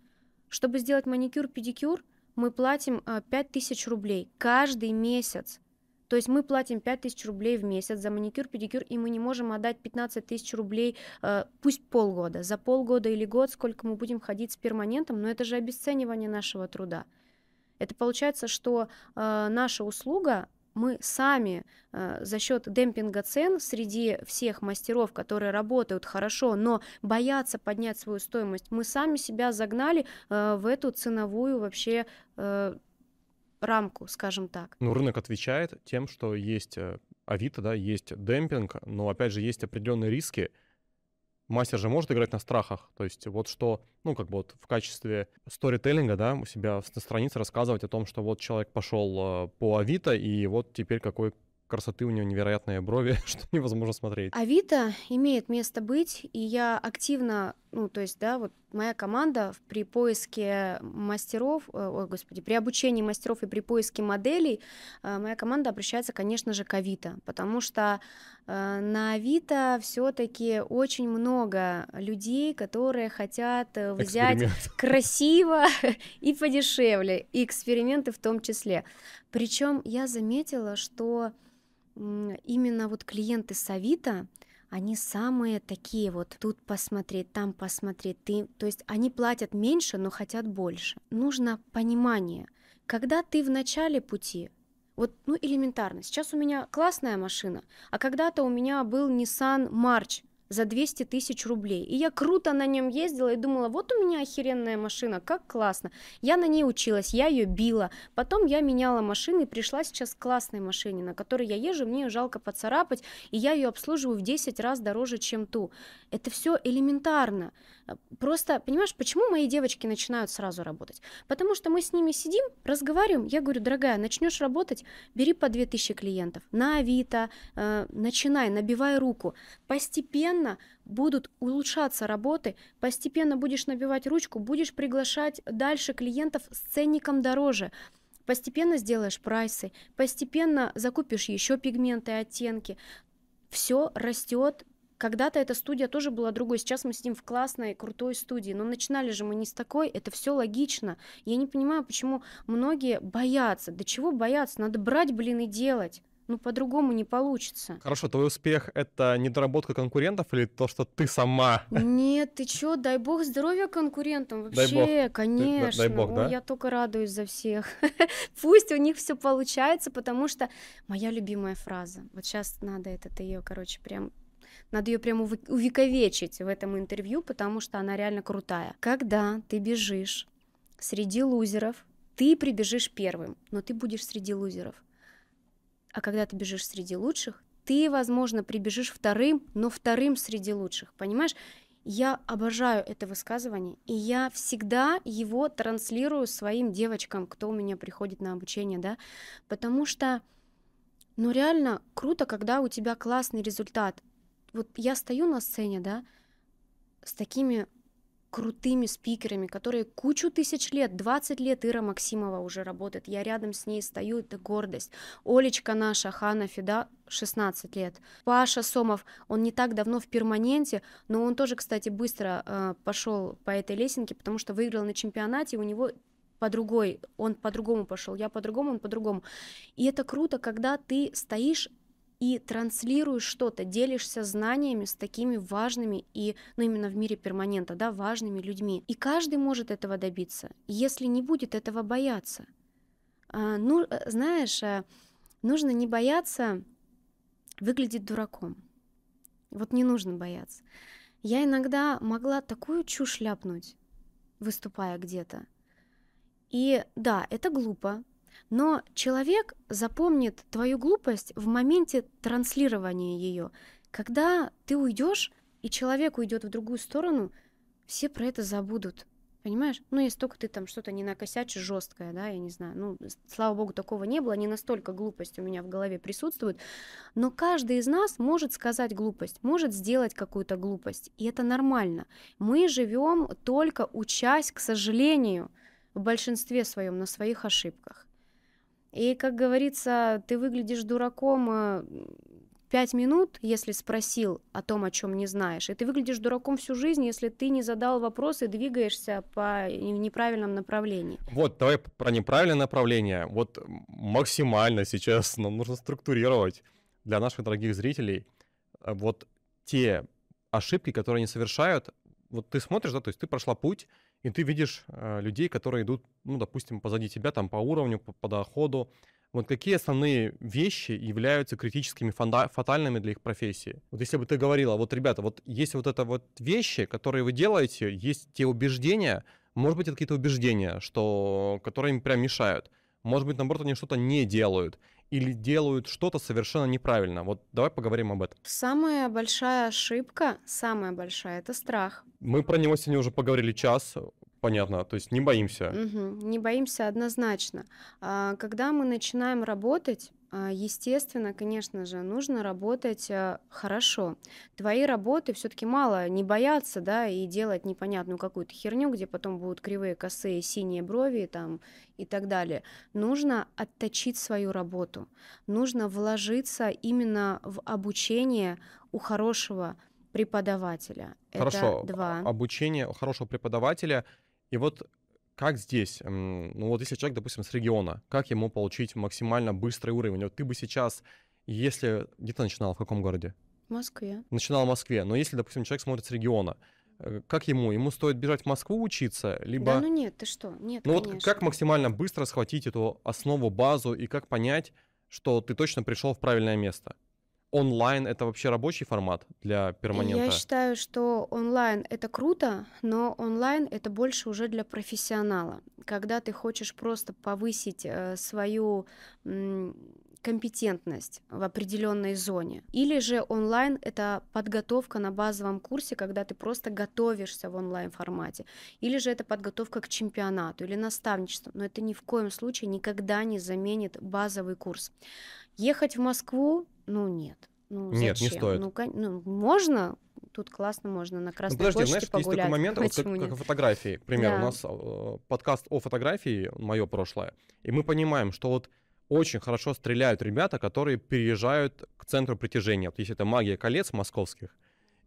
Чтобы сделать маникюр, педикюр, мы платим 5000 рублей каждый месяц. То есть мы платим 5 тысяч рублей в месяц за маникюр, педикюр, и мы не можем отдать 15 тысяч рублей, э, пусть полгода, за полгода или год, сколько мы будем ходить с перманентом, но это же обесценивание нашего труда. Это получается, что э, наша услуга, мы сами э, за счет демпинга цен среди всех мастеров, которые работают хорошо, но боятся поднять свою стоимость, мы сами себя загнали э, в эту ценовую вообще э, рамку, скажем так. Ну, рынок отвечает тем, что есть э, Авито, да, есть демпинг, но, опять же, есть определенные риски. Мастер же может играть на страхах, то есть вот что, ну, как бы вот в качестве сторителлинга, да, у себя на странице рассказывать о том, что вот человек пошел э, по Авито, и вот теперь какой красоты у него невероятные брови, <laughs> что невозможно смотреть. Авито имеет место быть, и я активно, ну, то есть, да, вот моя команда при поиске мастеров, э, ой, господи, при обучении мастеров и при поиске моделей, э, моя команда обращается, конечно же, к Авито, потому что э, на Авито все-таки очень много людей, которые хотят взять <laughs> красиво <laughs> и подешевле, и эксперименты в том числе. Причем я заметила, что именно вот клиенты Савита, они самые такие вот тут посмотреть, там посмотреть, ты, то есть они платят меньше, но хотят больше. Нужно понимание, когда ты в начале пути, вот, ну, элементарно. Сейчас у меня классная машина, а когда-то у меня был Nissan March, за 200 тысяч рублей. И я круто на нем ездила и думала, вот у меня охеренная машина, как классно. Я на ней училась, я ее била. Потом я меняла машины и пришла сейчас к классной машине, на которой я езжу, мне ее жалко поцарапать, и я ее обслуживаю в 10 раз дороже, чем ту. Это все элементарно. Просто, понимаешь, почему мои девочки начинают сразу работать? Потому что мы с ними сидим, разговариваем, я говорю, дорогая, начнешь работать, бери по 2000 клиентов на Авито, э, начинай, набивай руку. Постепенно постепенно будут улучшаться работы, постепенно будешь набивать ручку, будешь приглашать дальше клиентов с ценником дороже, постепенно сделаешь прайсы, постепенно закупишь еще пигменты, оттенки. Все растет, когда-то эта студия тоже была другой, сейчас мы сидим в классной, крутой студии, но начинали же мы не с такой, это все логично. Я не понимаю, почему многие боятся, Да чего боятся, надо брать, блин, и делать ну, по-другому не получится. Хорошо, твой успех — это недоработка конкурентов или то, что ты сама? Нет, ты чё, дай бог здоровья конкурентам вообще, дай бог. конечно. Ты, дай бог, Ой, да? Я только радуюсь за всех. <laughs> Пусть у них все получается, потому что моя любимая фраза, вот сейчас надо это, ты ее, короче, прям надо ее прямо увековечить в этом интервью, потому что она реально крутая. Когда ты бежишь среди лузеров, ты прибежишь первым, но ты будешь среди лузеров. А когда ты бежишь среди лучших, ты, возможно, прибежишь вторым, но вторым среди лучших, понимаешь? Я обожаю это высказывание, и я всегда его транслирую своим девочкам, кто у меня приходит на обучение, да, потому что, ну реально круто, когда у тебя классный результат. Вот я стою на сцене, да, с такими крутыми спикерами, которые кучу тысяч лет, 20 лет Ира Максимова уже работает, я рядом с ней стою, это гордость. Олечка наша, Хана Феда, 16 лет. Паша Сомов, он не так давно в перманенте, но он тоже, кстати, быстро э, пошел по этой лесенке, потому что выиграл на чемпионате, у него по другой, он по-другому пошел, я по-другому, он по-другому. И это круто, когда ты стоишь и транслируешь что-то, делишься знаниями с такими важными и, ну именно в мире перманента, да, важными людьми. И каждый может этого добиться, если не будет этого бояться. А, ну, э, знаешь, э, нужно не бояться выглядеть дураком. Вот не нужно бояться. Я иногда могла такую чушь ляпнуть, выступая где-то. И да, это глупо, но человек запомнит твою глупость в моменте транслирования ее. Когда ты уйдешь, и человек уйдет в другую сторону, все про это забудут. Понимаешь? Ну, если только ты там что-то не накосячишь жесткое, да, я не знаю. Ну, слава богу, такого не было, не настолько глупость у меня в голове присутствует. Но каждый из нас может сказать глупость, может сделать какую-то глупость, и это нормально. Мы живем только учась, к сожалению, в большинстве своем на своих ошибках. И, как говорится, ты выглядишь дураком э, пять минут, если спросил о том, о чем не знаешь, и ты выглядишь дураком всю жизнь, если ты не задал вопрос и двигаешься по неправильном направлении. Вот, давай про неправильное направление. Вот максимально сейчас нам нужно структурировать для наших дорогих зрителей э, вот те ошибки, которые они совершают. Вот ты смотришь, да, то есть ты прошла путь, и ты видишь э, людей, которые идут, ну, допустим, позади тебя там по уровню, по, по доходу. Вот какие основные вещи являются критическими, фонда- фатальными для их профессии? Вот если бы ты говорила, вот, ребята, вот есть вот это вот вещи, которые вы делаете, есть те убеждения, может быть, это какие-то убеждения, что, которые им прям мешают. Может быть, наоборот, они что-то не делают или делают что-то совершенно неправильно. Вот давай поговорим об этом. Самая большая ошибка, самая большая, это страх. Мы про него сегодня уже поговорили час. Понятно, то есть не боимся. Угу, не боимся однозначно. А когда мы начинаем работать, а, естественно, конечно же, нужно работать э, хорошо. Твои работы все-таки мало, не бояться, да, и делать непонятную какую-то херню, где потом будут кривые, косые, синие брови там и так далее. Нужно отточить свою работу, нужно вложиться именно в обучение у хорошего преподавателя. Хорошо. Это два. А, обучение у хорошего преподавателя. И вот как здесь, ну вот если человек, допустим, с региона, как ему получить максимально быстрый уровень? Вот ты бы сейчас, если... Где ты начинал, в каком городе? В Москве. Начинал в Москве, но если, допустим, человек смотрит с региона, э, как ему? Ему стоит бежать в Москву учиться, либо... Да ну нет, ты что? Нет, Ну вот как максимально быстро схватить эту основу, базу, и как понять, что ты точно пришел в правильное место? онлайн это вообще рабочий формат для перманента? Я считаю, что онлайн это круто, но онлайн это больше уже для профессионала. Когда ты хочешь просто повысить э, свою компетентность в определенной зоне. Или же онлайн — это подготовка на базовом курсе, когда ты просто готовишься в онлайн-формате. Или же это подготовка к чемпионату или наставничеству. Но это ни в коем случае никогда не заменит базовый курс. Ехать в Москву, ну нет. Ну, зачем? нет, не стоит. Ну, ну, можно, тут классно, можно на ну, Красной ну, подожди, площади знаешь, погулять. есть такой момент, вот, как, как фотографии. пример, да. у нас э, подкаст о фотографии, мое прошлое, и мы понимаем, что вот очень хорошо стреляют ребята, которые переезжают к центру притяжения. Вот есть это магия колец московских,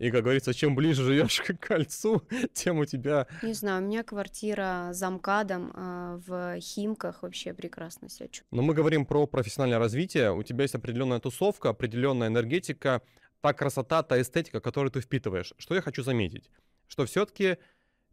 и, как говорится, чем ближе живешь <laughs> к кольцу, тем у тебя... Не знаю, у меня квартира за МКАДом э, в Химках вообще прекрасно себя чувствую. Но мы говорим про профессиональное развитие. У тебя есть определенная тусовка, определенная энергетика, та красота, та эстетика, которую ты впитываешь. Что я хочу заметить? Что все-таки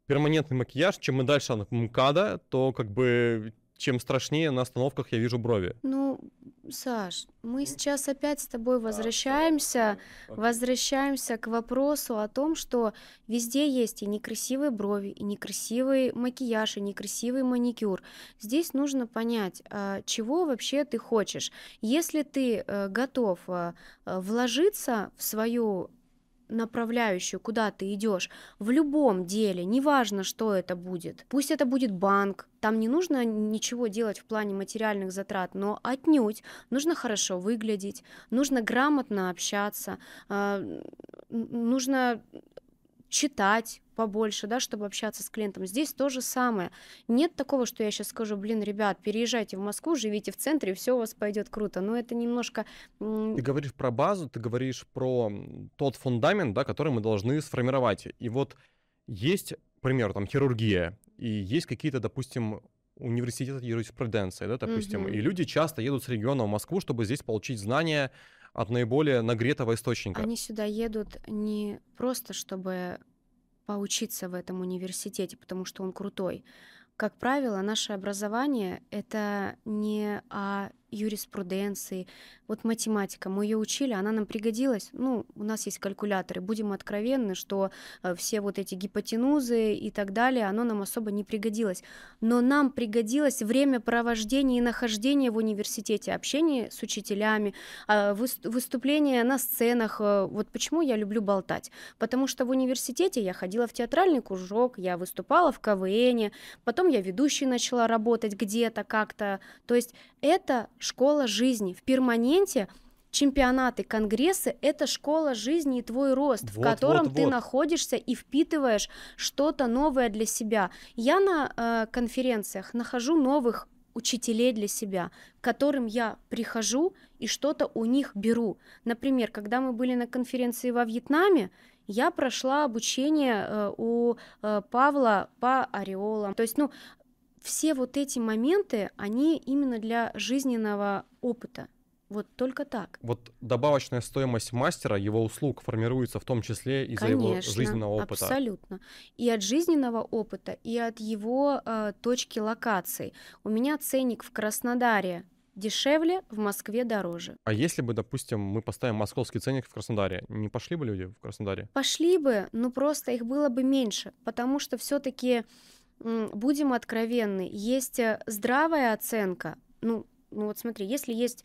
перманентный макияж, чем мы дальше от МКАДа, то как бы чем страшнее на остановках я вижу брови. Ну, Саш, мы сейчас опять с тобой возвращаемся, возвращаемся к вопросу о том, что везде есть и некрасивые брови, и некрасивый макияж, и некрасивый маникюр. Здесь нужно понять, а, чего вообще ты хочешь. Если ты э, готов а, э, вложиться в свою направляющую, куда ты идешь, в любом деле, неважно, что это будет. Пусть это будет банк, там не нужно ничего делать в плане материальных затрат, но отнюдь нужно хорошо выглядеть, нужно грамотно общаться, а, нужно читать побольше, да, чтобы общаться с клиентом. Здесь то же самое. Нет такого, что я сейчас скажу, блин, ребят, переезжайте в Москву, живите в центре, и все у вас пойдет круто. Но это немножко... Ты говоришь про базу, ты говоришь про тот фундамент, да, который мы должны сформировать. И вот есть, к примеру, там хирургия, и есть какие-то, допустим, университеты юриспруденции, да, допустим, угу. и люди часто едут с региона в Москву, чтобы здесь получить знания, от наиболее нагретого источника. Они сюда едут не просто, чтобы поучиться в этом университете, потому что он крутой. Как правило, наше образование — это не о юриспруденции, вот математика, мы ее учили, она нам пригодилась, ну, у нас есть калькуляторы, будем откровенны, что э, все вот эти гипотенузы и так далее, оно нам особо не пригодилось, но нам пригодилось время провождения и нахождения в университете, общение с учителями, а, выступления на сценах, э, вот почему я люблю болтать, потому что в университете я ходила в театральный кружок, я выступала в КВНе, потом я ведущей начала работать где-то как-то, то есть это школа жизни. В перманенте чемпионаты, конгрессы — это школа жизни и твой рост, вот, в котором вот, вот. ты находишься и впитываешь что-то новое для себя. Я на э, конференциях нахожу новых учителей для себя, к которым я прихожу и что-то у них беру. Например, когда мы были на конференции во Вьетнаме, я прошла обучение э, у э, Павла по ореолам. То есть, ну, все вот эти моменты, они именно для жизненного опыта. Вот только так. Вот добавочная стоимость мастера, его услуг формируется в том числе из-за его жизненного опыта. Абсолютно. И от жизненного опыта, и от его э, точки локации. У меня ценник в Краснодаре дешевле, в Москве дороже. А если бы, допустим, мы поставим московский ценник в Краснодаре, не пошли бы люди в Краснодаре? Пошли бы, но просто их было бы меньше, потому что все-таки будем откровенны, есть э, здравая оценка. Ну, ну вот смотри, если есть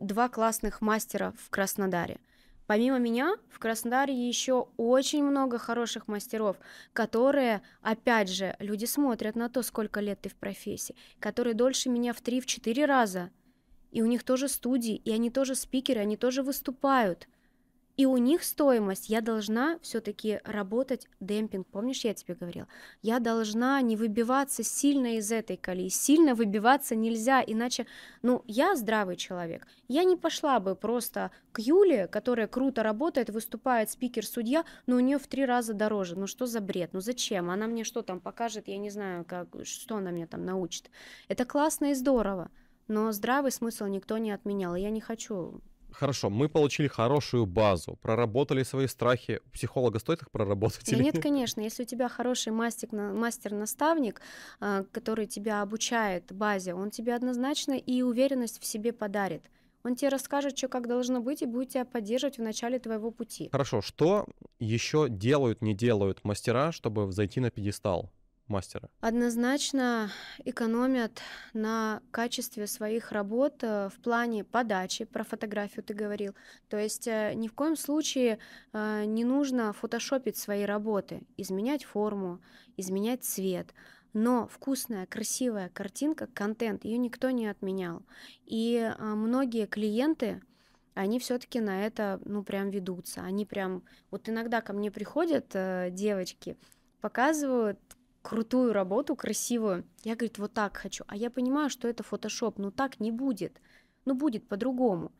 два классных мастера в Краснодаре, Помимо меня, в Краснодаре еще очень много хороших мастеров, которые, опять же, люди смотрят на то, сколько лет ты в профессии, которые дольше меня в 3-4 раза. И у них тоже студии, и они тоже спикеры, они тоже выступают – и у них стоимость, я должна все-таки работать демпинг, помнишь, я тебе говорила, я должна не выбиваться сильно из этой колеи, сильно выбиваться нельзя, иначе, ну, я здравый человек, я не пошла бы просто к Юле, которая круто работает, выступает спикер-судья, но у нее в три раза дороже, ну что за бред, ну зачем, она мне что там покажет, я не знаю, как, что она мне там научит, это классно и здорово, но здравый смысл никто не отменял, я не хочу Хорошо, мы получили хорошую базу, проработали свои страхи. У психолога стоит их проработать? Ну или нет, нет, конечно. Если у тебя хороший мастер-наставник, а, который тебя обучает базе, он тебе однозначно и уверенность в себе подарит. Он тебе расскажет, что как должно быть, и будет тебя поддерживать в начале твоего пути. Хорошо, что еще делают, не делают мастера, чтобы зайти на пьедестал? мастера? Однозначно экономят на качестве своих работ э, в плане подачи, про фотографию ты говорил. То есть э, ни в коем случае э, не нужно фотошопить свои работы, изменять форму, изменять цвет. Но вкусная, красивая картинка, контент, ее никто не отменял. И многие клиенты, они все-таки на это, ну, прям ведутся. Они прям, вот иногда ко мне приходят э, девочки, показывают крутую работу, красивую. Я, говорит, вот так хочу. А я понимаю, что это фотошоп, но ну, так не будет. Ну, будет по-другому.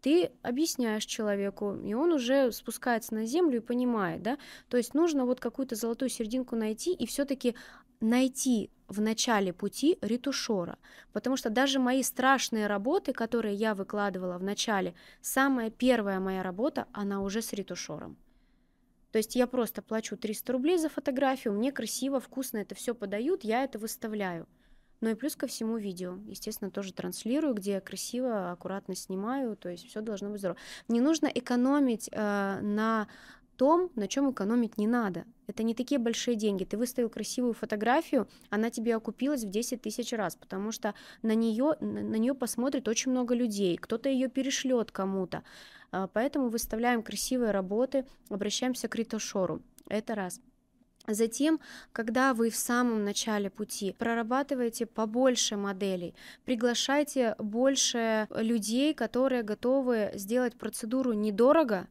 Ты объясняешь человеку, и он уже спускается на землю и понимает, да? То есть нужно вот какую-то золотую серединку найти и все таки найти в начале пути ретушера, потому что даже мои страшные работы, которые я выкладывала в начале, самая первая моя работа, она уже с ретушером. То есть я просто плачу 300 рублей за фотографию, мне красиво, вкусно это все подают, я это выставляю. Ну и плюс ко всему видео, естественно, тоже транслирую, где я красиво, аккуратно снимаю, то есть все должно быть здорово. Не нужно экономить э, на том, на чем экономить не надо. Это не такие большие деньги. Ты выставил красивую фотографию, она тебе окупилась в 10 тысяч раз, потому что на нее, на нее посмотрит очень много людей, кто-то ее перешлет кому-то. А, поэтому выставляем красивые работы, обращаемся к ритошору. Это раз. Затем, когда вы в самом начале пути прорабатываете побольше моделей, приглашайте больше людей, которые готовы сделать процедуру недорого,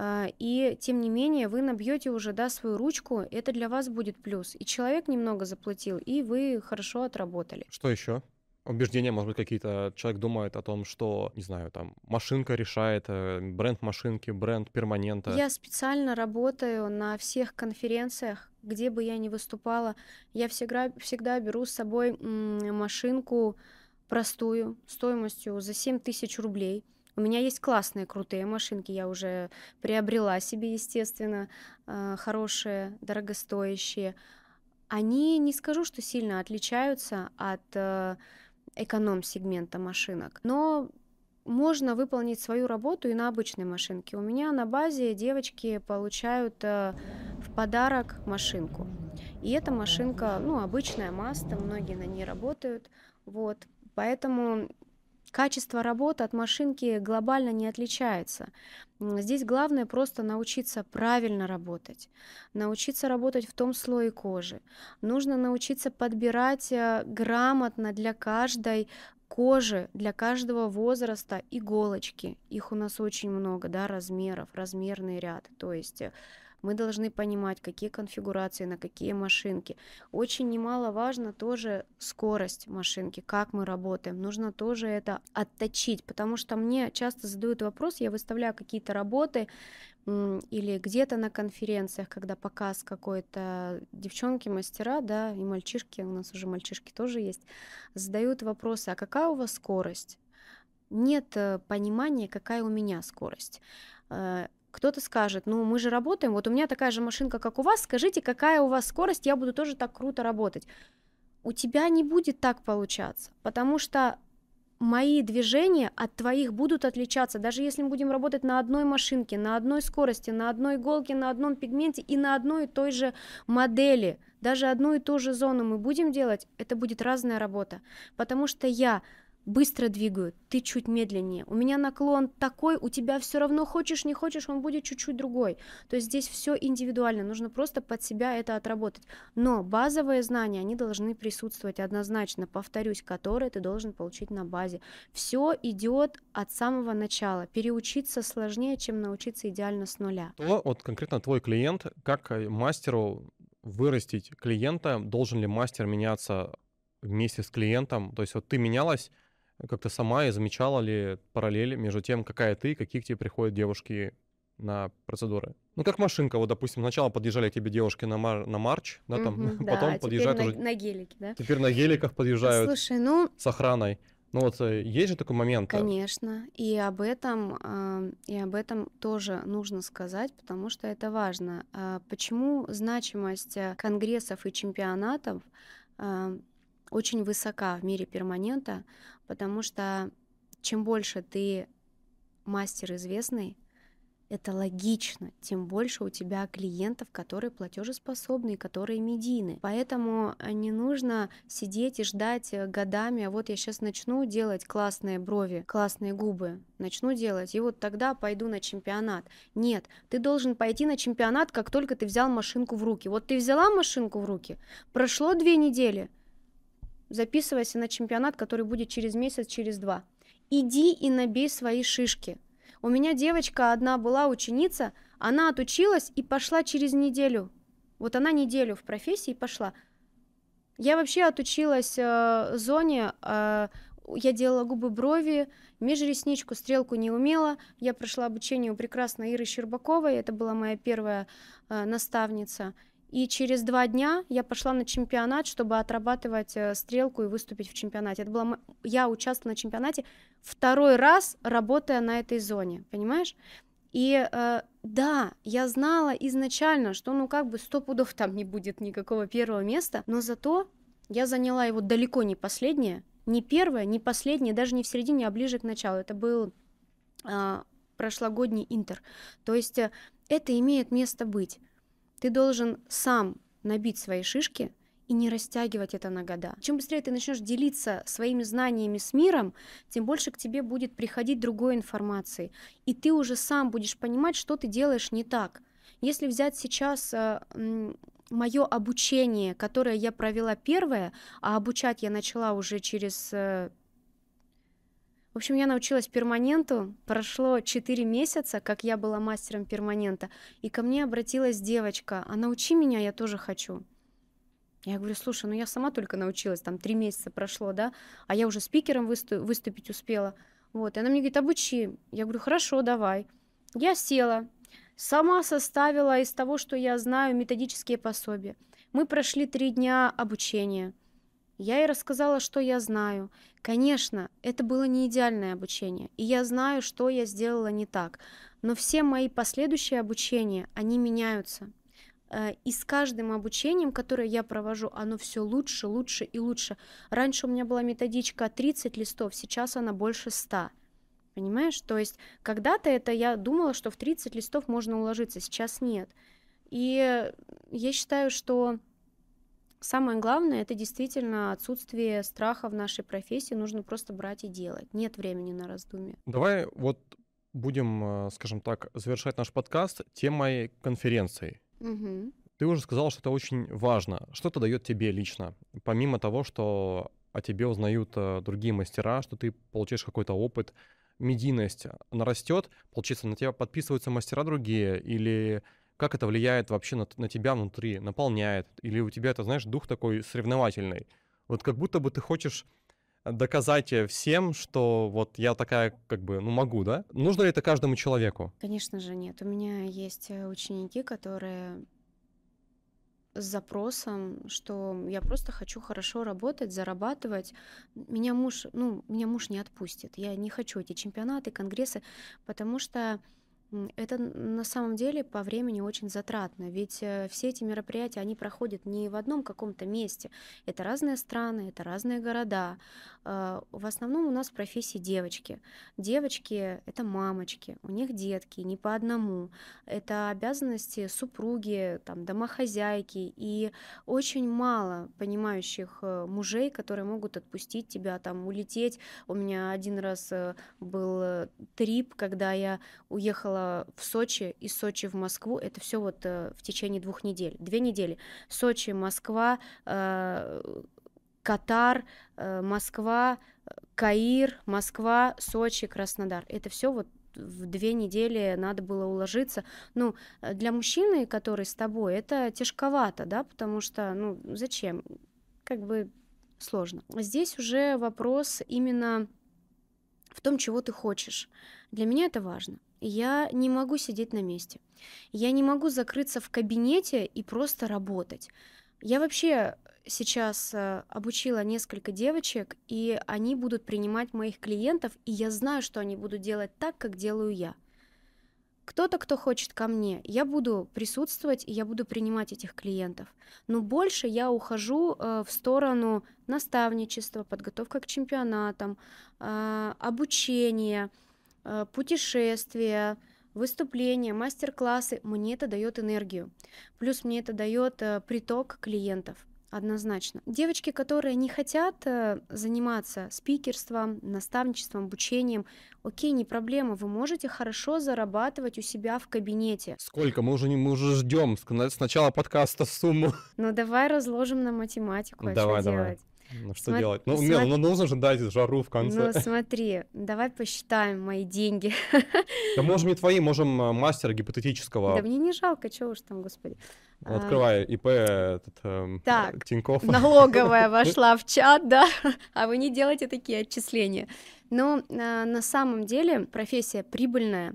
а, и тем не менее вы набьете уже да, свою ручку, это для вас будет плюс. И человек немного заплатил, и вы хорошо отработали. Что еще? убеждения, может быть, какие-то. Человек думает о том, что, не знаю, там, машинка решает, э, бренд машинки, бренд перманента. Я специально работаю на всех конференциях, где бы я ни выступала. Я всегда, всегда беру с собой машинку простую, стоимостью за 7 тысяч рублей – у меня есть классные, крутые машинки, я уже приобрела себе, естественно, э, хорошие, дорогостоящие. Они, не скажу, что сильно отличаются от э, эконом-сегмента машинок, но можно выполнить свою работу и на обычной машинке. У меня на базе девочки получают э, в подарок машинку. И эта машинка, ну, обычная Маста, многие на ней работают. Вот. Поэтому Качество работы от машинки глобально не отличается. Здесь главное просто научиться правильно работать, научиться работать в том слое кожи. Нужно научиться подбирать э, грамотно для каждой кожи, для каждого возраста иголочки. Их у нас очень много, да, размеров, размерный ряд. То есть э, мы должны понимать, какие конфигурации, на какие машинки. Очень немаловажно тоже скорость машинки, как мы работаем. Нужно тоже это отточить, потому что мне часто задают вопрос, я выставляю какие-то работы или где-то на конференциях, когда показ какой-то, девчонки, мастера, да, и мальчишки, у нас уже мальчишки тоже есть, задают вопросы, а какая у вас скорость? Нет э, понимания, какая у меня скорость э, кто-то скажет, ну мы же работаем, вот у меня такая же машинка, как у вас, скажите, какая у вас скорость, я буду тоже так круто работать. У тебя не будет так получаться, потому что мои движения от твоих будут отличаться, даже если мы будем работать на одной машинке, на одной скорости, на одной иголке, на одном пигменте и на одной и той же модели, даже одну и ту же зону мы будем делать, это будет разная работа, потому что я быстро двигают, ты чуть медленнее. У меня наклон такой, у тебя все равно хочешь, не хочешь, он будет чуть-чуть другой. То есть здесь все индивидуально, нужно просто под себя это отработать. Но базовые знания, они должны присутствовать однозначно, повторюсь, которые ты должен получить на базе. Все идет от самого начала. Переучиться сложнее, чем научиться идеально с нуля. То ну, вот конкретно твой клиент, как э, мастеру вырастить клиента, должен ли мастер меняться вместе с клиентом? То есть вот ты менялась, как-то сама и замечала ли параллели между тем, какая ты, какие к тебе приходят девушки на процедуры. Ну, как машинка, вот, допустим, сначала подъезжали к тебе девушки на, мар на марч, да, там, угу, <laughs> потом да, подъезжают на, на гелике, да? Теперь на геликах подъезжают. Слушай, ну... С охраной. Ну вот э, есть же такой момент. Э, Конечно, и об этом и об этом тоже нужно сказать, потому что это важно. А почему значимость э, конгрессов и чемпионатов очень высока в мире перманента, потому что чем больше ты мастер известный, это логично, тем больше у тебя клиентов, которые платежеспособны, которые медийны. Поэтому э, не нужно сидеть и ждать э, годами, а вот я сейчас начну делать классные брови, классные губы, начну делать, и вот тогда пойду на чемпионат. Нет, ты должен пойти на чемпионат, как только ты взял машинку в руки. Вот ты взяла машинку в руки, прошло две недели, записывайся на чемпионат, который будет через месяц, через два. Иди и набей свои шишки. У меня девочка одна была ученица, она отучилась и пошла через неделю. Вот она неделю в профессии пошла. Я вообще отучилась э, зоне, э, я делала губы, брови, межресничку, стрелку не умела. Я прошла обучение у прекрасной Иры Щербаковой, это была моя первая э, наставница. И через два дня я пошла на чемпионат, чтобы отрабатывать э, стрелку и выступить в чемпионате. Это было... Я участвовала на чемпионате второй раз, работая на этой зоне, понимаешь? И э, да, я знала изначально, что ну как бы сто пудов там не будет никакого первого места, но зато я заняла его далеко не последнее, не первое, не последнее, даже не в середине, а ближе к началу. Это был э, прошлогодний Интер. То есть э, это имеет место быть. Ты должен сам набить свои шишки и не растягивать это на года. Чем быстрее ты начнешь делиться своими знаниями с миром, тем больше к тебе будет приходить другой информации. И ты уже сам будешь понимать, что ты делаешь не так. Если взять сейчас э, мое обучение, которое я провела первое, а обучать я начала уже через э, в общем, я научилась перманенту. Прошло 4 месяца, как я была мастером перманента, и ко мне обратилась девочка. А научи меня, я тоже хочу. Я говорю, слушай, ну я сама только научилась, там 3 месяца прошло, да, а я уже спикером выступ, выступить успела. Вот, и она мне говорит, обучи. Я говорю, хорошо, давай. Я села, сама составила из того, что я знаю, методические пособия. Мы прошли три дня обучения – я ей рассказала, что я знаю. Конечно, это было не идеальное обучение, и я знаю, что я сделала не так. Но все мои последующие обучения, они меняются. Э, и с каждым обучением, которое я провожу, оно все лучше, лучше и лучше. Раньше у меня была методичка 30 листов, сейчас она больше 100. Понимаешь? То есть когда-то это я думала, что в 30 листов можно уложиться, сейчас нет. И я считаю, что Самое главное, это действительно отсутствие страха в нашей профессии. Нужно просто брать и делать. Нет времени на раздумья. Давай вот будем, э, скажем так, завершать наш подкаст темой конференции. Угу. Ты уже сказал, что это очень важно. Что это дает тебе лично? Помимо того, что о тебе узнают э, другие мастера, что ты получаешь какой-то опыт, медийность, нарастет, получится на тебя подписываются мастера другие, или как это влияет вообще на, на тебя внутри, наполняет, или у тебя это, знаешь, дух такой соревновательный. Вот как будто бы ты хочешь э, доказать э, всем, что вот я такая, как бы, ну могу, да? Нужно ли это каждому человеку? Конечно же нет. У меня есть э, ученики, которые с запросом, что я просто хочу хорошо работать, зарабатывать. Меня муж, ну, меня муж не отпустит. Я не хочу эти чемпионаты, конгрессы, потому что это на самом деле по времени очень затратно, ведь э, все эти мероприятия, они проходят не в одном каком-то месте. Это разные страны, это разные города, а, в основном у нас в профессии девочки. Девочки — это мамочки, у них детки не по одному. Это обязанности супруги, там, домохозяйки, и очень мало понимающих э, мужей, которые могут отпустить тебя, там, улететь. У меня один раз э, был трип, когда я уехала в Сочи, из Сочи в Москву, это все вот э, в течение двух недель, две недели. Сочи, Москва, а, Катар, э, Москва, Каир, Москва, Сочи, Краснодар. Это все вот в две недели надо было уложиться. Ну, э, для мужчины, который с тобой, это тяжковато, да, потому что, ну, зачем? Как бы сложно. Здесь уже вопрос именно в том, чего ты хочешь. Для меня это важно. Я не могу сидеть на месте. Я не могу закрыться в кабинете и просто работать. Я вообще сейчас э, обучила несколько девочек, и они будут принимать моих клиентов, и я знаю, что они будут делать так, как делаю я. Кто-то, кто хочет ко мне, я буду присутствовать, и я буду принимать этих клиентов. Но больше я ухожу э, в сторону наставничества, подготовка к чемпионатам, э, обучения, путешествия, выступления, мастер-классы, мне это дает энергию. Плюс мне это дает приток клиентов однозначно. Девочки, которые не хотят э, заниматься спикерством, наставничеством, обучением, окей, не проблема, вы можете хорошо зарабатывать у себя в кабинете. Сколько? Мы уже, не, мы уже ждем с, начала подкаста сумму. Ну давай разложим на математику, а давай, что давай. делать? Ну что Смотр... делать? Ну, Смотр... не, ну нужно же дать жару в конце. Ну смотри, давай посчитаем мои деньги. <laughs> Да можем не твои, можем э, мастера гипотетического. Да мне не жалко, чего уж там, господи. Ну, а, открывай ИП этот, эм, так, Тиньков. <laughs> налоговая вошла в <laughs> чат, да, а вы не делаете такие отчисления. Но ну, а, на самом деле профессия прибыльная,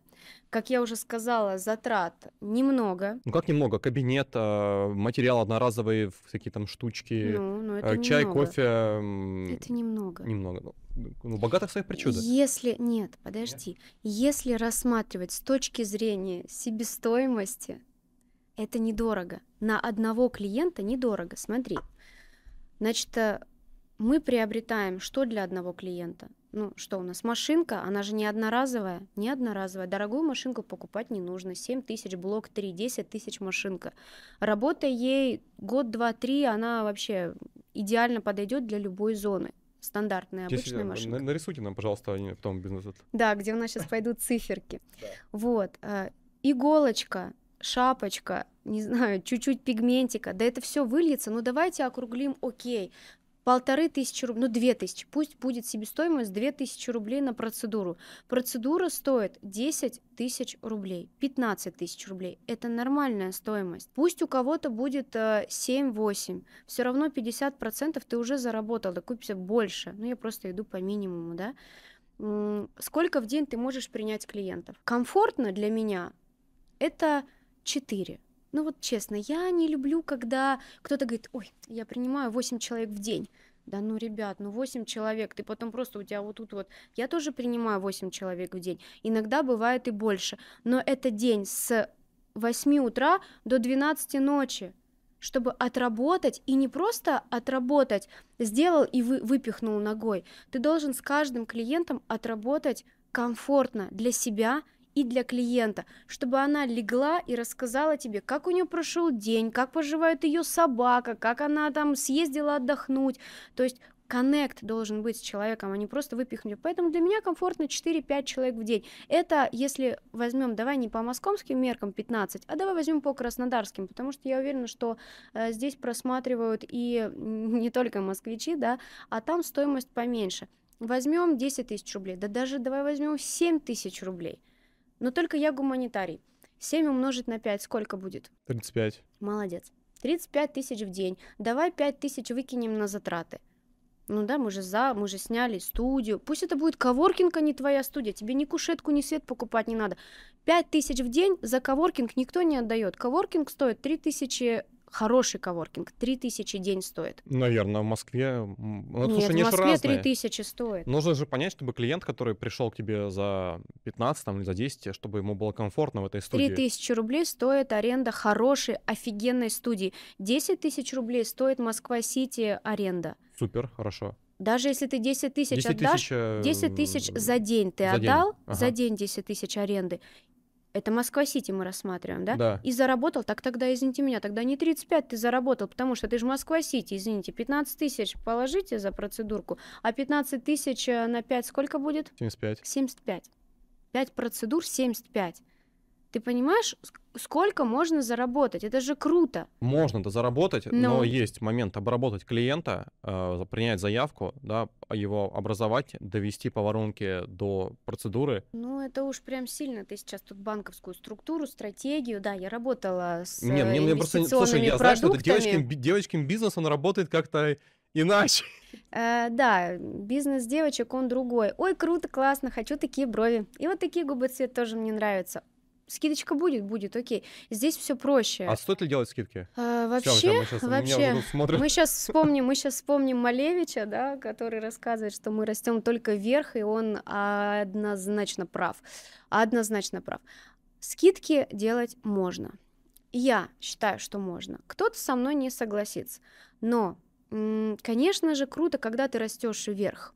как я уже сказала, затрат немного. Ну как немного? Кабинет, а, материал одноразовые, всякие там штучки, ну, ну, это а, чай, немного. кофе. Это немного. Немного. Ну, ну, богатых своих причудах. Если, нет, подожди. Нет? Если рассматривать с точки зрения себестоимости, это недорого. На одного клиента недорого. Смотри. Значит, э, мы приобретаем что для одного клиента? ну что у нас, машинка, она же не одноразовая, не одноразовая. Дорогую машинку покупать не нужно. 7 тысяч, блок 3, 10 тысяч машинка. Работа ей год, два, три, она вообще идеально подойдет для любой зоны. Стандартная, Если обычная машинка. Нарисуйте нам, пожалуйста, они потом бизнес. Да, где у нас сейчас пойдут циферки. <laughs> Вот. Э, иголочка, шапочка, не знаю, чуть-чуть пигментика, да это все выльется, ну давайте округлим, окей, полторы тысячи рублей, ну, две тысячи, пусть будет себестоимость две тысячи рублей на процедуру. Процедура стоит 10 тысяч рублей, 15 тысяч рублей. Это нормальная стоимость. Пусть у кого-то будет 7-8, э, все равно 50% ты уже заработал, докупишься больше. Ну, я просто иду по минимуму, да. Сколько в день ты можешь принять клиентов? Комфортно для меня это 4. Ну вот честно, я не люблю, когда кто-то говорит, ой, я принимаю 8 человек в день. Да ну, ребят, ну 8 человек, ты потом просто у тебя вот тут вот. Я тоже принимаю 8 человек в день. Иногда бывает и больше. Но это день с 8 утра до 12 ночи чтобы отработать и не просто отработать, сделал и вы, выпихнул ногой. Ты должен с каждым клиентом отработать комфортно для себя, и для клиента, чтобы она легла и рассказала тебе, как у нее прошел день, как поживает ее собака, как она там съездила отдохнуть. То есть коннект должен быть с человеком, а не просто выпихнуть. Поэтому для меня комфортно 4-5 человек в день. Это если возьмем, давай не по московским меркам 15, а давай возьмем по краснодарским, потому что я уверена, что э, здесь просматривают и <laughs> не только москвичи, да, а там стоимость поменьше. Возьмем 10 тысяч рублей, да даже давай возьмем 7 тысяч рублей – но только я гуманитарий. 7 умножить на 5 сколько будет? 35. Молодец. 35 тысяч в день. Давай 5 тысяч выкинем на затраты. Ну да, мы же за, мы же сняли студию. Пусть это будет коворкинг, а не твоя студия. Тебе ни кушетку, ни свет покупать не надо. 5 тысяч в день за коворкинг никто не отдает. Коворкинг стоит 3 тысячи хороший коворкинг. 3000 день стоит. Наверное, в Москве... Ну, Нет, слушай, в Москве 3000 стоит. Нужно же понять, чтобы клиент, который пришел к тебе за 15 там, или за 10, чтобы ему было комфортно в этой студии. 3000 рублей стоит аренда хорошей, офигенной студии. 10 тысяч рублей стоит Москва-Сити аренда. Супер, хорошо. Даже если ты 10 тысяч 10 отдашь, тысяч... 10 э, тысяч за день ты за отдал, день. Ага. за день 10 тысяч аренды, это Москва-Сити мы рассматриваем, да? Да. И заработал, так тогда, извините меня, тогда не 35 ты заработал, потому что ты же Москва-Сити, извините, 15 тысяч положите за процедурку, а 15 тысяч э, на 5 сколько будет? 75. 75. 5 процедур 75. Ты понимаешь, сколько можно заработать? Это же круто. можно это заработать, но... но есть момент обработать клиента, э, принять заявку, да, а его образовать, довести по воронке до процедуры. Ну, это уж прям сильно. Ты сейчас тут банковскую структуру, стратегию, да, я работала с Нет, мне, мне ну, просто... Слушай, я знаю, что это девочкин, девочкин бизнес, он работает как-то иначе. Э, да, бизнес девочек, он другой. Ой, круто, классно, хочу такие брови. И вот такие губы цвет тоже мне нравятся скидочка будет, будет, окей. Здесь все проще. А стоит ли делать скидки? А, вообще, Всё, мы сейчас, вообще, мы сейчас <laughs> вспомним, мы сейчас вспомним Малевича, да, который рассказывает, что мы растем только вверх, и он однозначно прав, однозначно прав. Скидки делать можно. Я считаю, что можно. Кто-то со мной не согласится, но, конечно же, круто, когда ты растешь вверх.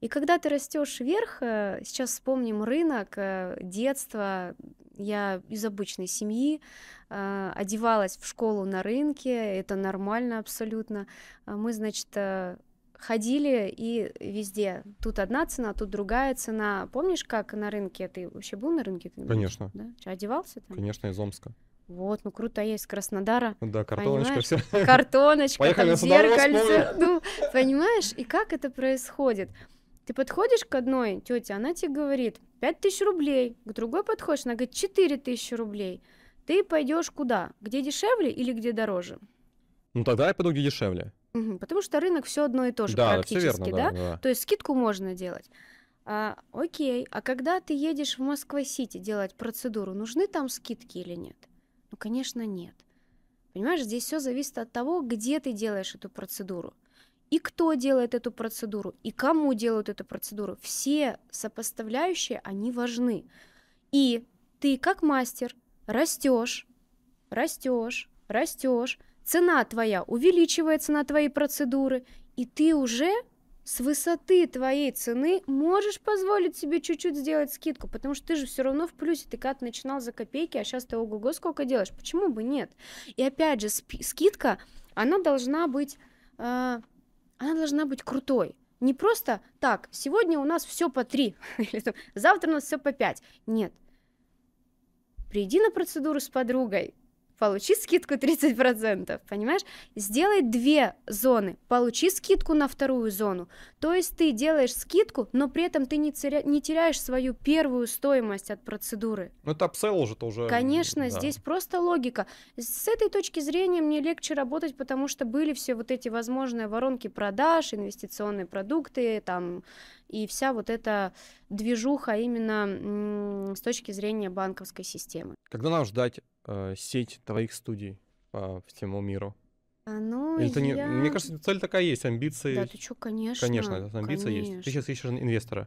И когда ты растешь вверх, э, сейчас вспомним рынок, э, детство, я из обычной семьи, а, одевалась в школу на рынке, это нормально абсолютно. А мы, значит, а, ходили и везде. Тут одна цена, тут другая цена. Помнишь, как на рынке? Ты вообще был на рынке? Конечно. Да? Одевался там? Конечно, из Омска. Вот, ну круто, я из Краснодара. Ну да, картоночка понимаешь? все. Картоночка, Поехали там зеркальце. Ну, понимаешь, и как это происходит? Ты подходишь к одной тете, она тебе говорит 5 тысяч рублей, к другой подходишь, она говорит 4 тысячи рублей. Ты пойдешь куда? Где дешевле или где дороже? Ну тогда я пойду где дешевле. Угу, потому что рынок все одно и то же да, практически, верно, да? Да, да? То есть скидку можно делать. А, окей, а когда ты едешь в Москва-Сити делать процедуру, нужны там скидки или нет? Ну, конечно, нет. Понимаешь, здесь все зависит от того, где ты делаешь эту процедуру и кто делает эту процедуру, и кому делают эту процедуру. Все сопоставляющие, они важны. И ты как мастер растешь, растешь, растешь, цена твоя увеличивается на твои процедуры, и ты уже с высоты твоей цены можешь позволить себе чуть-чуть сделать скидку, потому что ты же все равно в плюсе, ты как начинал за копейки, а сейчас ты ого-го сколько делаешь, почему бы нет? И опять же, скидка, она должна быть а, она должна быть крутой. Не просто так, сегодня у нас все по три, <laughs> или завтра у нас все по пять. Нет. Приди на процедуру с подругой, получи скидку 30%, <laughs> понимаешь? Сделай две зоны, получи скидку на вторую зону. То есть ты делаешь скидку, но при этом ты не, теря... не теряешь свою первую стоимость от процедуры. Ну это апсел уже тоже. Конечно, да. здесь просто логика. С этой точки зрения мне легче работать, потому что были все вот эти возможные воронки продаж, инвестиционные продукты, там и вся вот эта движуха именно с точки зрения банковской системы. Когда нам ждать э, сеть твоих студий по всему миру? А, ну, Или я... не... Мне кажется, цель такая есть, амбиции. Да, ты что, конечно. Конечно, амбиции конечно. есть. Ты сейчас ищешь инвестора.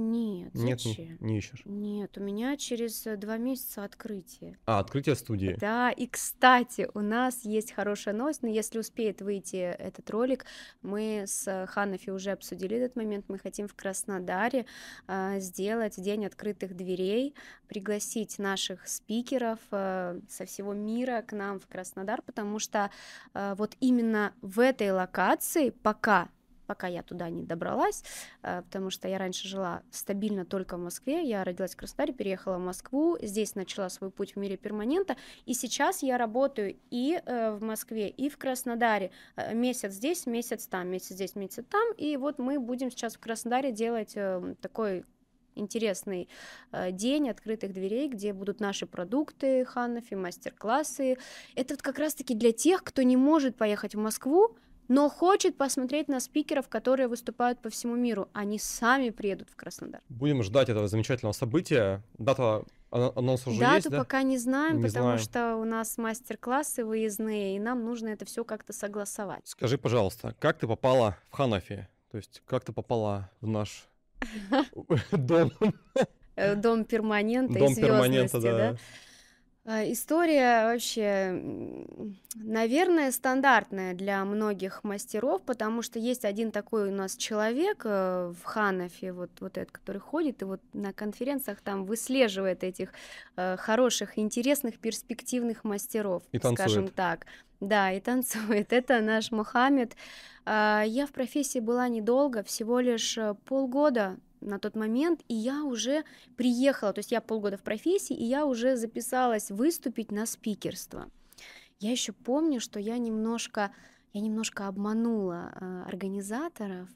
Нет, Нет, не, зачем? не ищешь. Нет, у меня через э, два месяца открытие. А, открытие студии. Да, и кстати, у нас есть хорошая новость, но если успеет выйти этот ролик, мы с Ханафи уже обсудили этот момент, мы хотим в Краснодаре э, сделать день открытых дверей, пригласить наших спикеров э, со всего мира к нам в Краснодар, потому что э, вот именно в этой локации пока пока я туда не добралась, э, потому что я раньше жила стабильно только в Москве, я родилась в Краснодаре, переехала в Москву, здесь начала свой путь в мире перманента, и сейчас я работаю и э, в Москве, и в Краснодаре, э, месяц здесь, месяц там, месяц здесь, месяц там, и вот мы будем сейчас в Краснодаре делать эм, такой интересный день открытых дверей, где будут наши продукты Ханафи, мастер-классы. Это вот как раз-таки для тех, кто не может поехать в Москву, но хочет посмотреть на спикеров, которые выступают по всему миру. Они сами приедут в Краснодар. Будем ждать этого замечательного события. Дата анонс уже Дату есть, да? пока не знаем, не потому знаем. что у нас мастер-классы выездные, и нам нужно это все как-то согласовать. Скажи, пожалуйста, как ты попала в Ханафи? То есть как ты попала в наш <laughs> дом? Э, дом перманента и звездности, да? А, история вообще, наверное, стандартная для многих мастеров, потому что есть один такой у нас человек э, в Ханафе, вот, вот этот, который ходит и вот на конференциях там выслеживает этих э, хороших, интересных, перспективных мастеров, и скажем так. Да, и танцует. <laughs> Это наш Мухаммед. А, я в профессии была недолго, всего лишь э, полгода, на тот момент, и я уже приехала, то есть я полгода в профессии, и я уже записалась выступить на спикерство. Я еще помню, что я немножко, я немножко обманула э, организаторов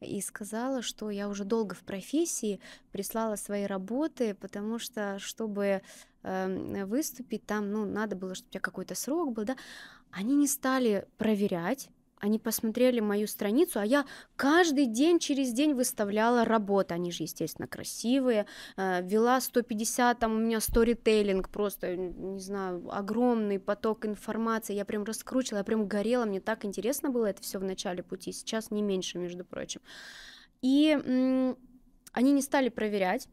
и сказала, что я уже долго в профессии, прислала свои работы, потому что, чтобы э, выступить, там, ну, надо было, чтобы у тебя какой-то срок был, да, они не стали проверять, они посмотрели мою страницу, а я каждый день через день выставляла работы. Они же, естественно, красивые. Э, вела 150, там у меня сторителлинг, просто, не знаю, огромный поток информации. Я прям раскручивала, я прям горела. Мне так интересно было это все в начале пути. Сейчас не меньше, между прочим. И они не стали проверять,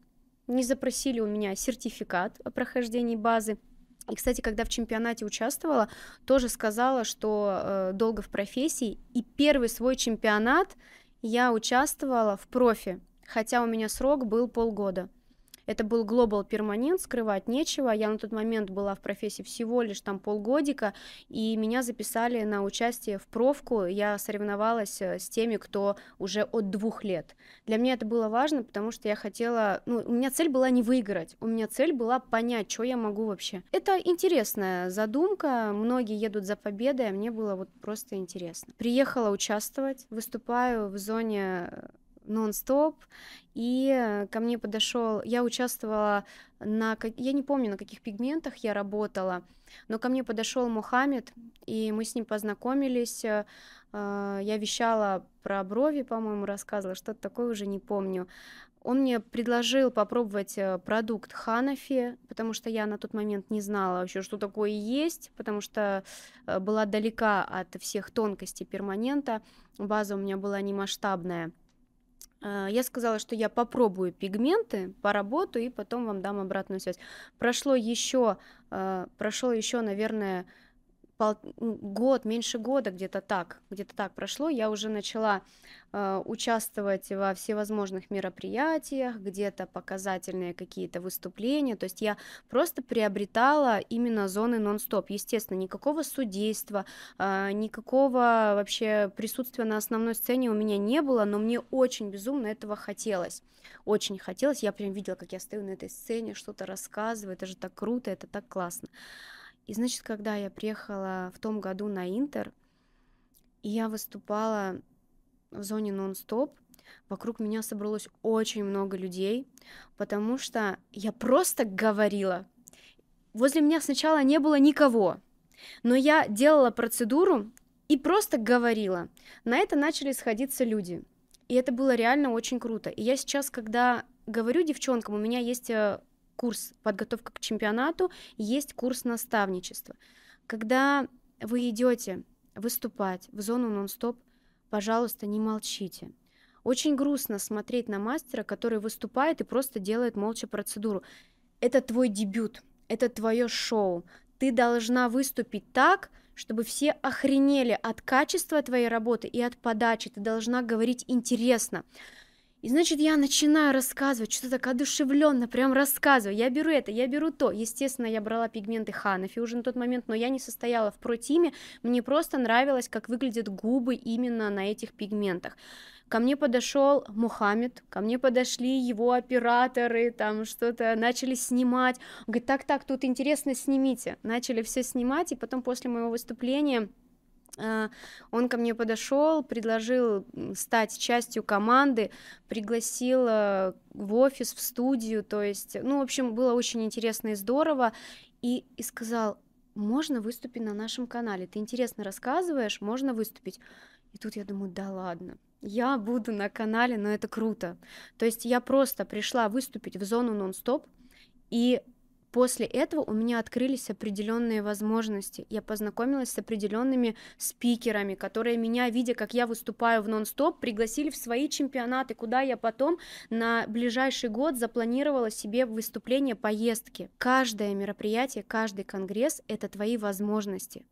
не запросили у меня сертификат о прохождении базы. И, кстати, когда в чемпионате участвовала, тоже сказала, что э, долго в профессии. И первый свой чемпионат я участвовала в профи, хотя у меня срок был полгода. Это был глобал перманент, скрывать нечего. Я на тот момент была в профессии всего лишь там полгодика, и меня записали на участие в профку. Я соревновалась э, с теми, кто уже от двух лет. Для меня это было важно, потому что я хотела... Ну, у меня цель была не выиграть, у меня цель была понять, что я могу вообще. Это интересная задумка, многие едут за победой, а мне было вот просто интересно. Приехала участвовать, выступаю в зоне э, нон-стоп, и ко мне подошел, я участвовала на, я не помню, на каких пигментах я работала, но ко мне подошел Мухаммед, и мы с ним познакомились, э, а, я вещала про брови, по-моему, рассказывала, что-то такое уже не помню. Он мне предложил попробовать э, продукт Ханафи, потому что я на тот момент не знала вообще, что такое есть, потому что э, была далека от всех тонкостей перманента, база у меня была не масштабная. А, я сказала, что я попробую пигменты, поработаю и потом вам дам обратную связь. Прошло еще, а, прошло еще, наверное, пол, ну, год, меньше года, где-то так, где-то так прошло, я уже начала э, участвовать во всевозможных мероприятиях, где-то показательные какие-то выступления, то есть я просто приобретала именно зоны нон-стоп, естественно, никакого судейства, э, никакого вообще присутствия на основной сцене у меня не было, но мне очень безумно этого хотелось, очень хотелось, я прям видела, как я стою на этой сцене, что-то рассказываю, это же так круто, это так классно. И значит, когда я приехала в том году на Интер, и я выступала в зоне нон-стоп, вокруг меня собралось очень много людей, потому что я просто говорила. Возле меня сначала не было никого, но я делала процедуру и просто говорила. На это начали сходиться люди. И это было реально очень круто. И я сейчас, когда говорю девчонкам, у меня есть э, курс подготовка к чемпионату, есть курс наставничества. Когда вы идете выступать в зону нон-стоп, пожалуйста, не молчите. Очень грустно смотреть на мастера, который выступает и просто делает молча процедуру. Это твой дебют, это твое шоу. Ты должна выступить так, чтобы все охренели от качества твоей работы и от подачи. Ты должна говорить интересно. И значит, я начинаю рассказывать, что-то так одушевленно, прям рассказываю. Я беру это, я беру то. Естественно, я брала пигменты Ханафи уже на тот момент, но я не состояла в протиме. Мне просто нравилось, как выглядят губы именно на этих пигментах. Ко мне подошел Мухаммед, ко мне подошли его операторы, там что-то начали снимать. говорит, так-так, тут интересно, снимите. Начали все снимать, и потом после моего выступления а, он ко мне подошел, предложил стать частью команды, пригласил э, в офис, в студию, то есть, ну, в общем, было очень интересно и здорово, и, и сказал, можно выступить на нашем канале, ты интересно рассказываешь, можно выступить. И тут я думаю, да ладно, я буду на канале, но это круто. То есть я просто пришла выступить в зону нон-стоп, и после этого у меня открылись определенные возможности. Я познакомилась с определенными спикерами, которые меня, видя, как я выступаю в нон-стоп, пригласили в свои чемпионаты, куда я потом на ближайший год запланировала себе выступление поездки. Каждое мероприятие, каждый конгресс — это твои возможности.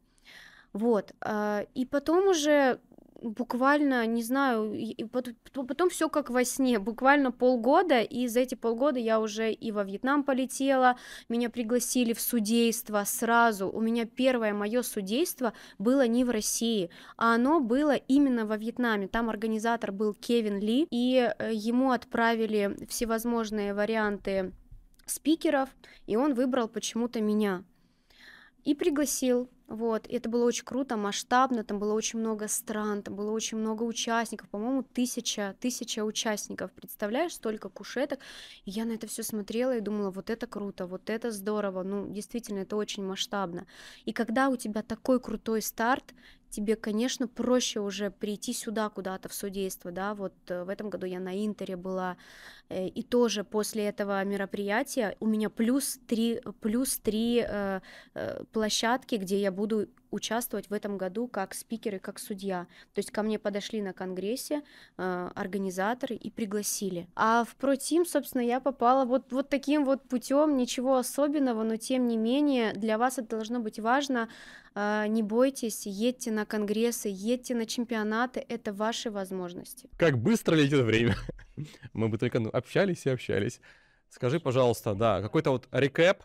Вот. Э, и потом уже буквально, не знаю, и потом все как во сне, буквально полгода, и за эти полгода я уже и во Вьетнам полетела, меня пригласили в судейство сразу, у меня первое мое судейство было не в России, а оно было именно во Вьетнаме, там организатор был Кевин Ли, и э, ему отправили всевозможные варианты спикеров, и он выбрал почему-то меня и пригласил вот, и это было очень круто, масштабно, там было очень много стран, там было очень много участников, по-моему, тысяча, тысяча участников, представляешь, столько кушеток, и я на это все смотрела и думала, вот это круто, вот это здорово, ну, действительно, это очень масштабно. И когда у тебя такой крутой старт, тебе, конечно, проще уже прийти сюда куда-то в судейство, да, вот э, в этом году я на Интере была, э, и тоже после этого мероприятия у меня плюс три, плюс три э, площадки, где я буду участвовать в этом году как спикер и как судья. То есть ко мне подошли на конгрессе э, организаторы и пригласили. А в ProTeam, собственно, я попала вот, вот таким вот путем, ничего особенного, но тем не менее для вас это должно быть важно. Э, не бойтесь, едьте на конгрессы, едьте на чемпионаты, это ваши возможности. Как быстро летит время. Мы бы только ну, общались и общались. Скажи, пожалуйста, да, какой-то вот рекэп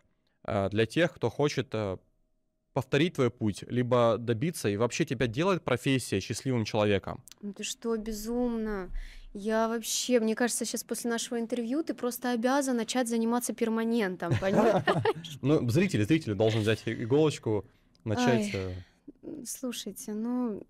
э, для тех, кто хочет э, повторить твой путь, либо добиться, и вообще тебя делает профессия счастливым человеком. Ну ты что, безумно. Я вообще, мне кажется, сейчас после нашего интервью ты просто обязан начать заниматься перманентом, <laughs> понимаешь? Ну, зрители, зрители должен взять иголочку, начать... Э, слушайте, ну,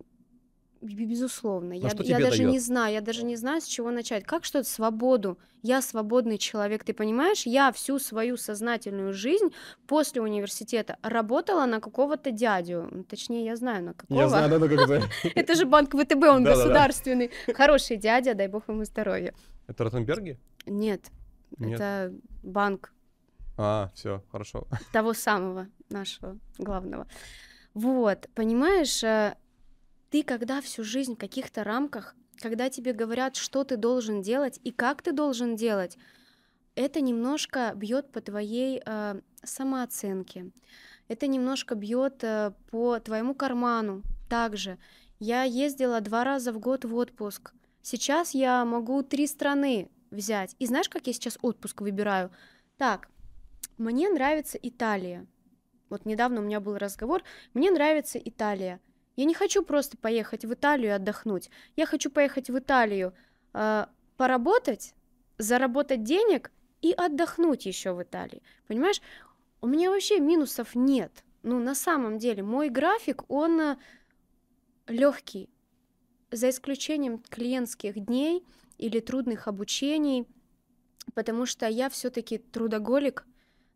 безусловно. Но я я даже дает? не знаю, я даже не знаю, с чего начать. Как что-то свободу? Я свободный человек, ты понимаешь? Я всю свою сознательную жизнь после университета работала на какого-то дядю. Точнее, я знаю, на какого. Я знаю, да, на какого. <laughs> Это же банк ВТБ, он государственный. Хороший дядя, дай бог ему здоровья. Это Ротенберги? Нет, это банк. А, все, хорошо. Того самого нашего главного. Вот, понимаешь, э, ты когда всю жизнь в каких-то рамках, когда тебе говорят, что ты должен делать и как ты должен делать, это немножко бьет по твоей э, самооценке, это немножко бьет э, по твоему карману также. Я ездила два раза в год в отпуск. Сейчас я могу три страны взять. И знаешь, как я сейчас отпуск выбираю? Так, мне нравится Италия. Вот недавно у меня был разговор. Мне нравится Италия. Я не хочу просто поехать в Италию отдохнуть. Я хочу поехать в Италию э, поработать, заработать денег и отдохнуть еще в Италии. Понимаешь, у меня вообще минусов нет. Ну, на самом деле, мой график, он э, легкий. За исключением клиентских дней или трудных обучений, потому что я все-таки трудоголик,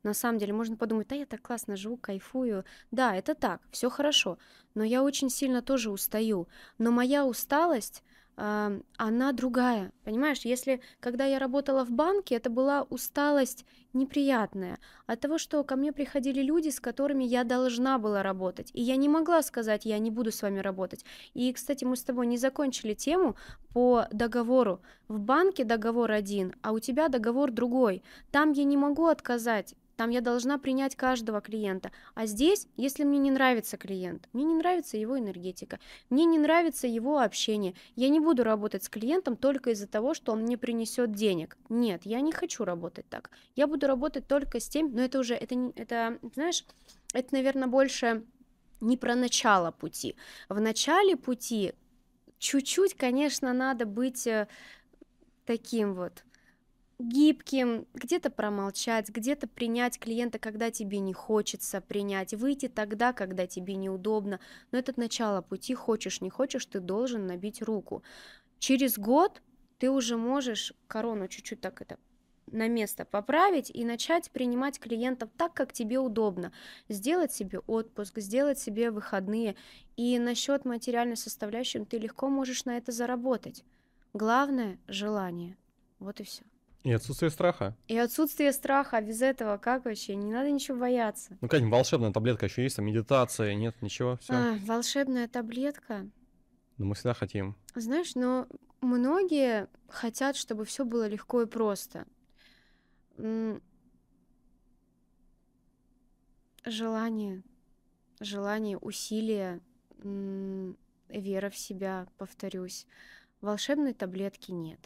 на самом деле можно подумать, да, я так классно живу, кайфую. Да, это так, все хорошо. Но я очень сильно тоже устаю. Но моя усталость, э, она другая. Понимаешь, если когда я работала в банке, это была усталость неприятная. От того, что ко мне приходили люди, с которыми я должна была работать. И я не могла сказать, я не буду с вами работать. И, кстати, мы с тобой не закончили тему по договору. В банке договор один, а у тебя договор другой. Там я не могу отказать там я должна принять каждого клиента. А здесь, если мне не нравится клиент, мне не нравится его энергетика, мне не нравится его общение, я не буду работать с клиентом только из-за того, что он мне принесет денег. Нет, я не хочу работать так. Я буду работать только с тем, но это уже, это, это знаешь, это, наверное, больше не про начало пути. В начале пути чуть-чуть, конечно, надо быть э, таким вот гибким, где-то промолчать, где-то принять клиента, когда тебе не хочется принять, выйти тогда, когда тебе неудобно. Но это начало пути, хочешь, не хочешь, ты должен набить руку. Через год ты уже можешь корону чуть-чуть так это на место поправить и начать принимать клиентов так, как тебе удобно. Сделать себе отпуск, сделать себе выходные. И насчет материальной составляющей ну, ты легко можешь на это заработать. Главное – желание. Вот и все. И отсутствие страха. И отсутствие страха. А без этого как вообще? Не надо ничего бояться. Ну, конечно, волшебная таблетка еще есть, а медитация, нет, ничего, все. А, волшебная таблетка. Ну, мы всегда хотим. Знаешь, но многие хотят, чтобы все было легко и просто. Желание, желание, усилия, вера в себя, повторюсь. Волшебной таблетки нет.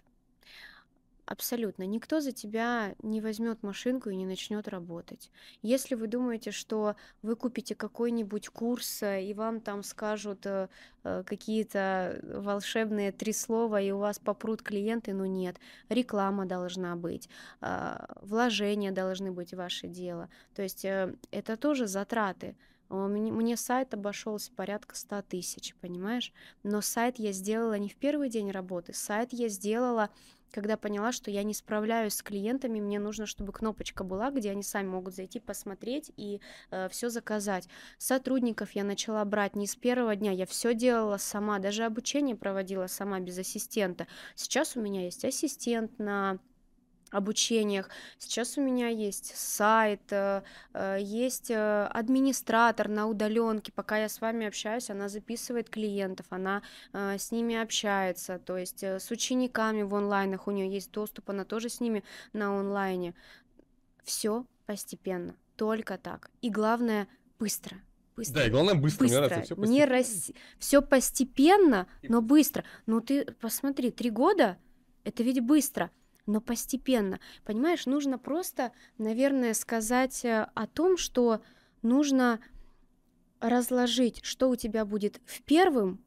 Абсолютно. Никто за тебя не возьмет машинку и не начнет работать. Если вы думаете, что вы купите какой-нибудь курс, э, и вам там скажут э, э, какие-то волшебные три слова, и у вас попрут клиенты, ну нет. Реклама должна быть, э, вложения должны быть ваше дело. То есть э, это тоже затраты. Мне сайт обошелся порядка 100 тысяч, понимаешь? Но сайт я сделала не в первый день работы, сайт я сделала когда поняла, что я не справляюсь с клиентами, мне нужно, чтобы кнопочка была, где они сами могут зайти, посмотреть и э, все заказать. Сотрудников я начала брать не с первого дня, я все делала сама, даже обучение проводила сама без ассистента. Сейчас у меня есть ассистент на обучениях. Сейчас у меня есть сайт, э, э, есть э, администратор на удаленке. Пока я с вами общаюсь, она записывает клиентов, она с ними общается, то есть с учениками в онлайнах у нее есть доступ, она тоже с ними на онлайне. Все постепенно, только так. И главное, быстро. Быстро. Да, и главное быстро, быстро. мне нравится, все постепенно. Не рас... все постепенно, но быстро. Ну ты посмотри, три года, это ведь быстро но постепенно. Понимаешь, нужно просто, наверное, сказать э, о том, что нужно разложить, что у тебя будет в первом,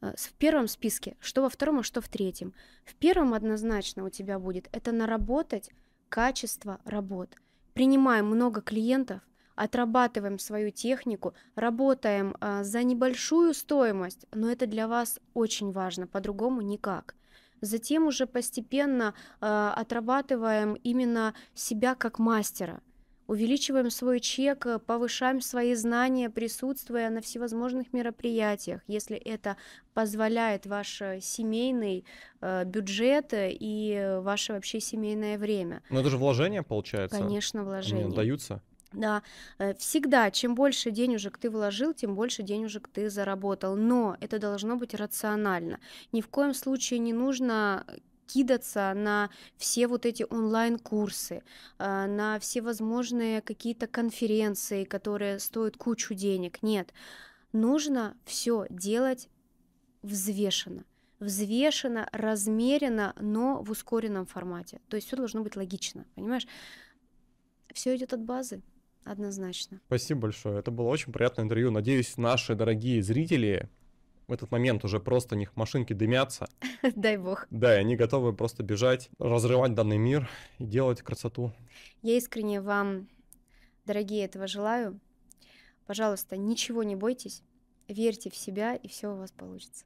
э, в первом списке, что во втором, а что в третьем. В первом однозначно у тебя будет это наработать качество работ. Принимаем много клиентов, отрабатываем свою технику, работаем э, за небольшую стоимость, но это для вас очень важно, по-другому никак. Затем уже постепенно э, отрабатываем именно себя как мастера увеличиваем свой чек, э, повышаем свои знания, присутствуя на всевозможных мероприятиях, если это позволяет ваш э, семейный э, бюджет э, и ваше вообще семейное время. Но ну, это же вложение получается. Конечно, вложение. Даются. Да, э, всегда, чем больше денежек ты вложил, тем больше денежек ты заработал. Но это должно быть рационально. Ни в коем случае не нужно э, кидаться на все вот эти онлайн-курсы, э, на все возможные какие-то конференции, которые стоят кучу денег. Нет, нужно все делать взвешенно взвешенно, размеренно, но в ускоренном формате. То есть все должно быть логично, понимаешь? Все идет от базы однозначно. Спасибо большое. Это было очень приятное интервью. Надеюсь, наши дорогие зрители в этот момент уже просто у них машинки дымятся. <laughs> Дай бог. Да, и они готовы просто бежать, разрывать данный мир и делать красоту. Я искренне вам, дорогие, этого желаю. Пожалуйста, ничего не бойтесь, верьте в себя, и все у вас получится.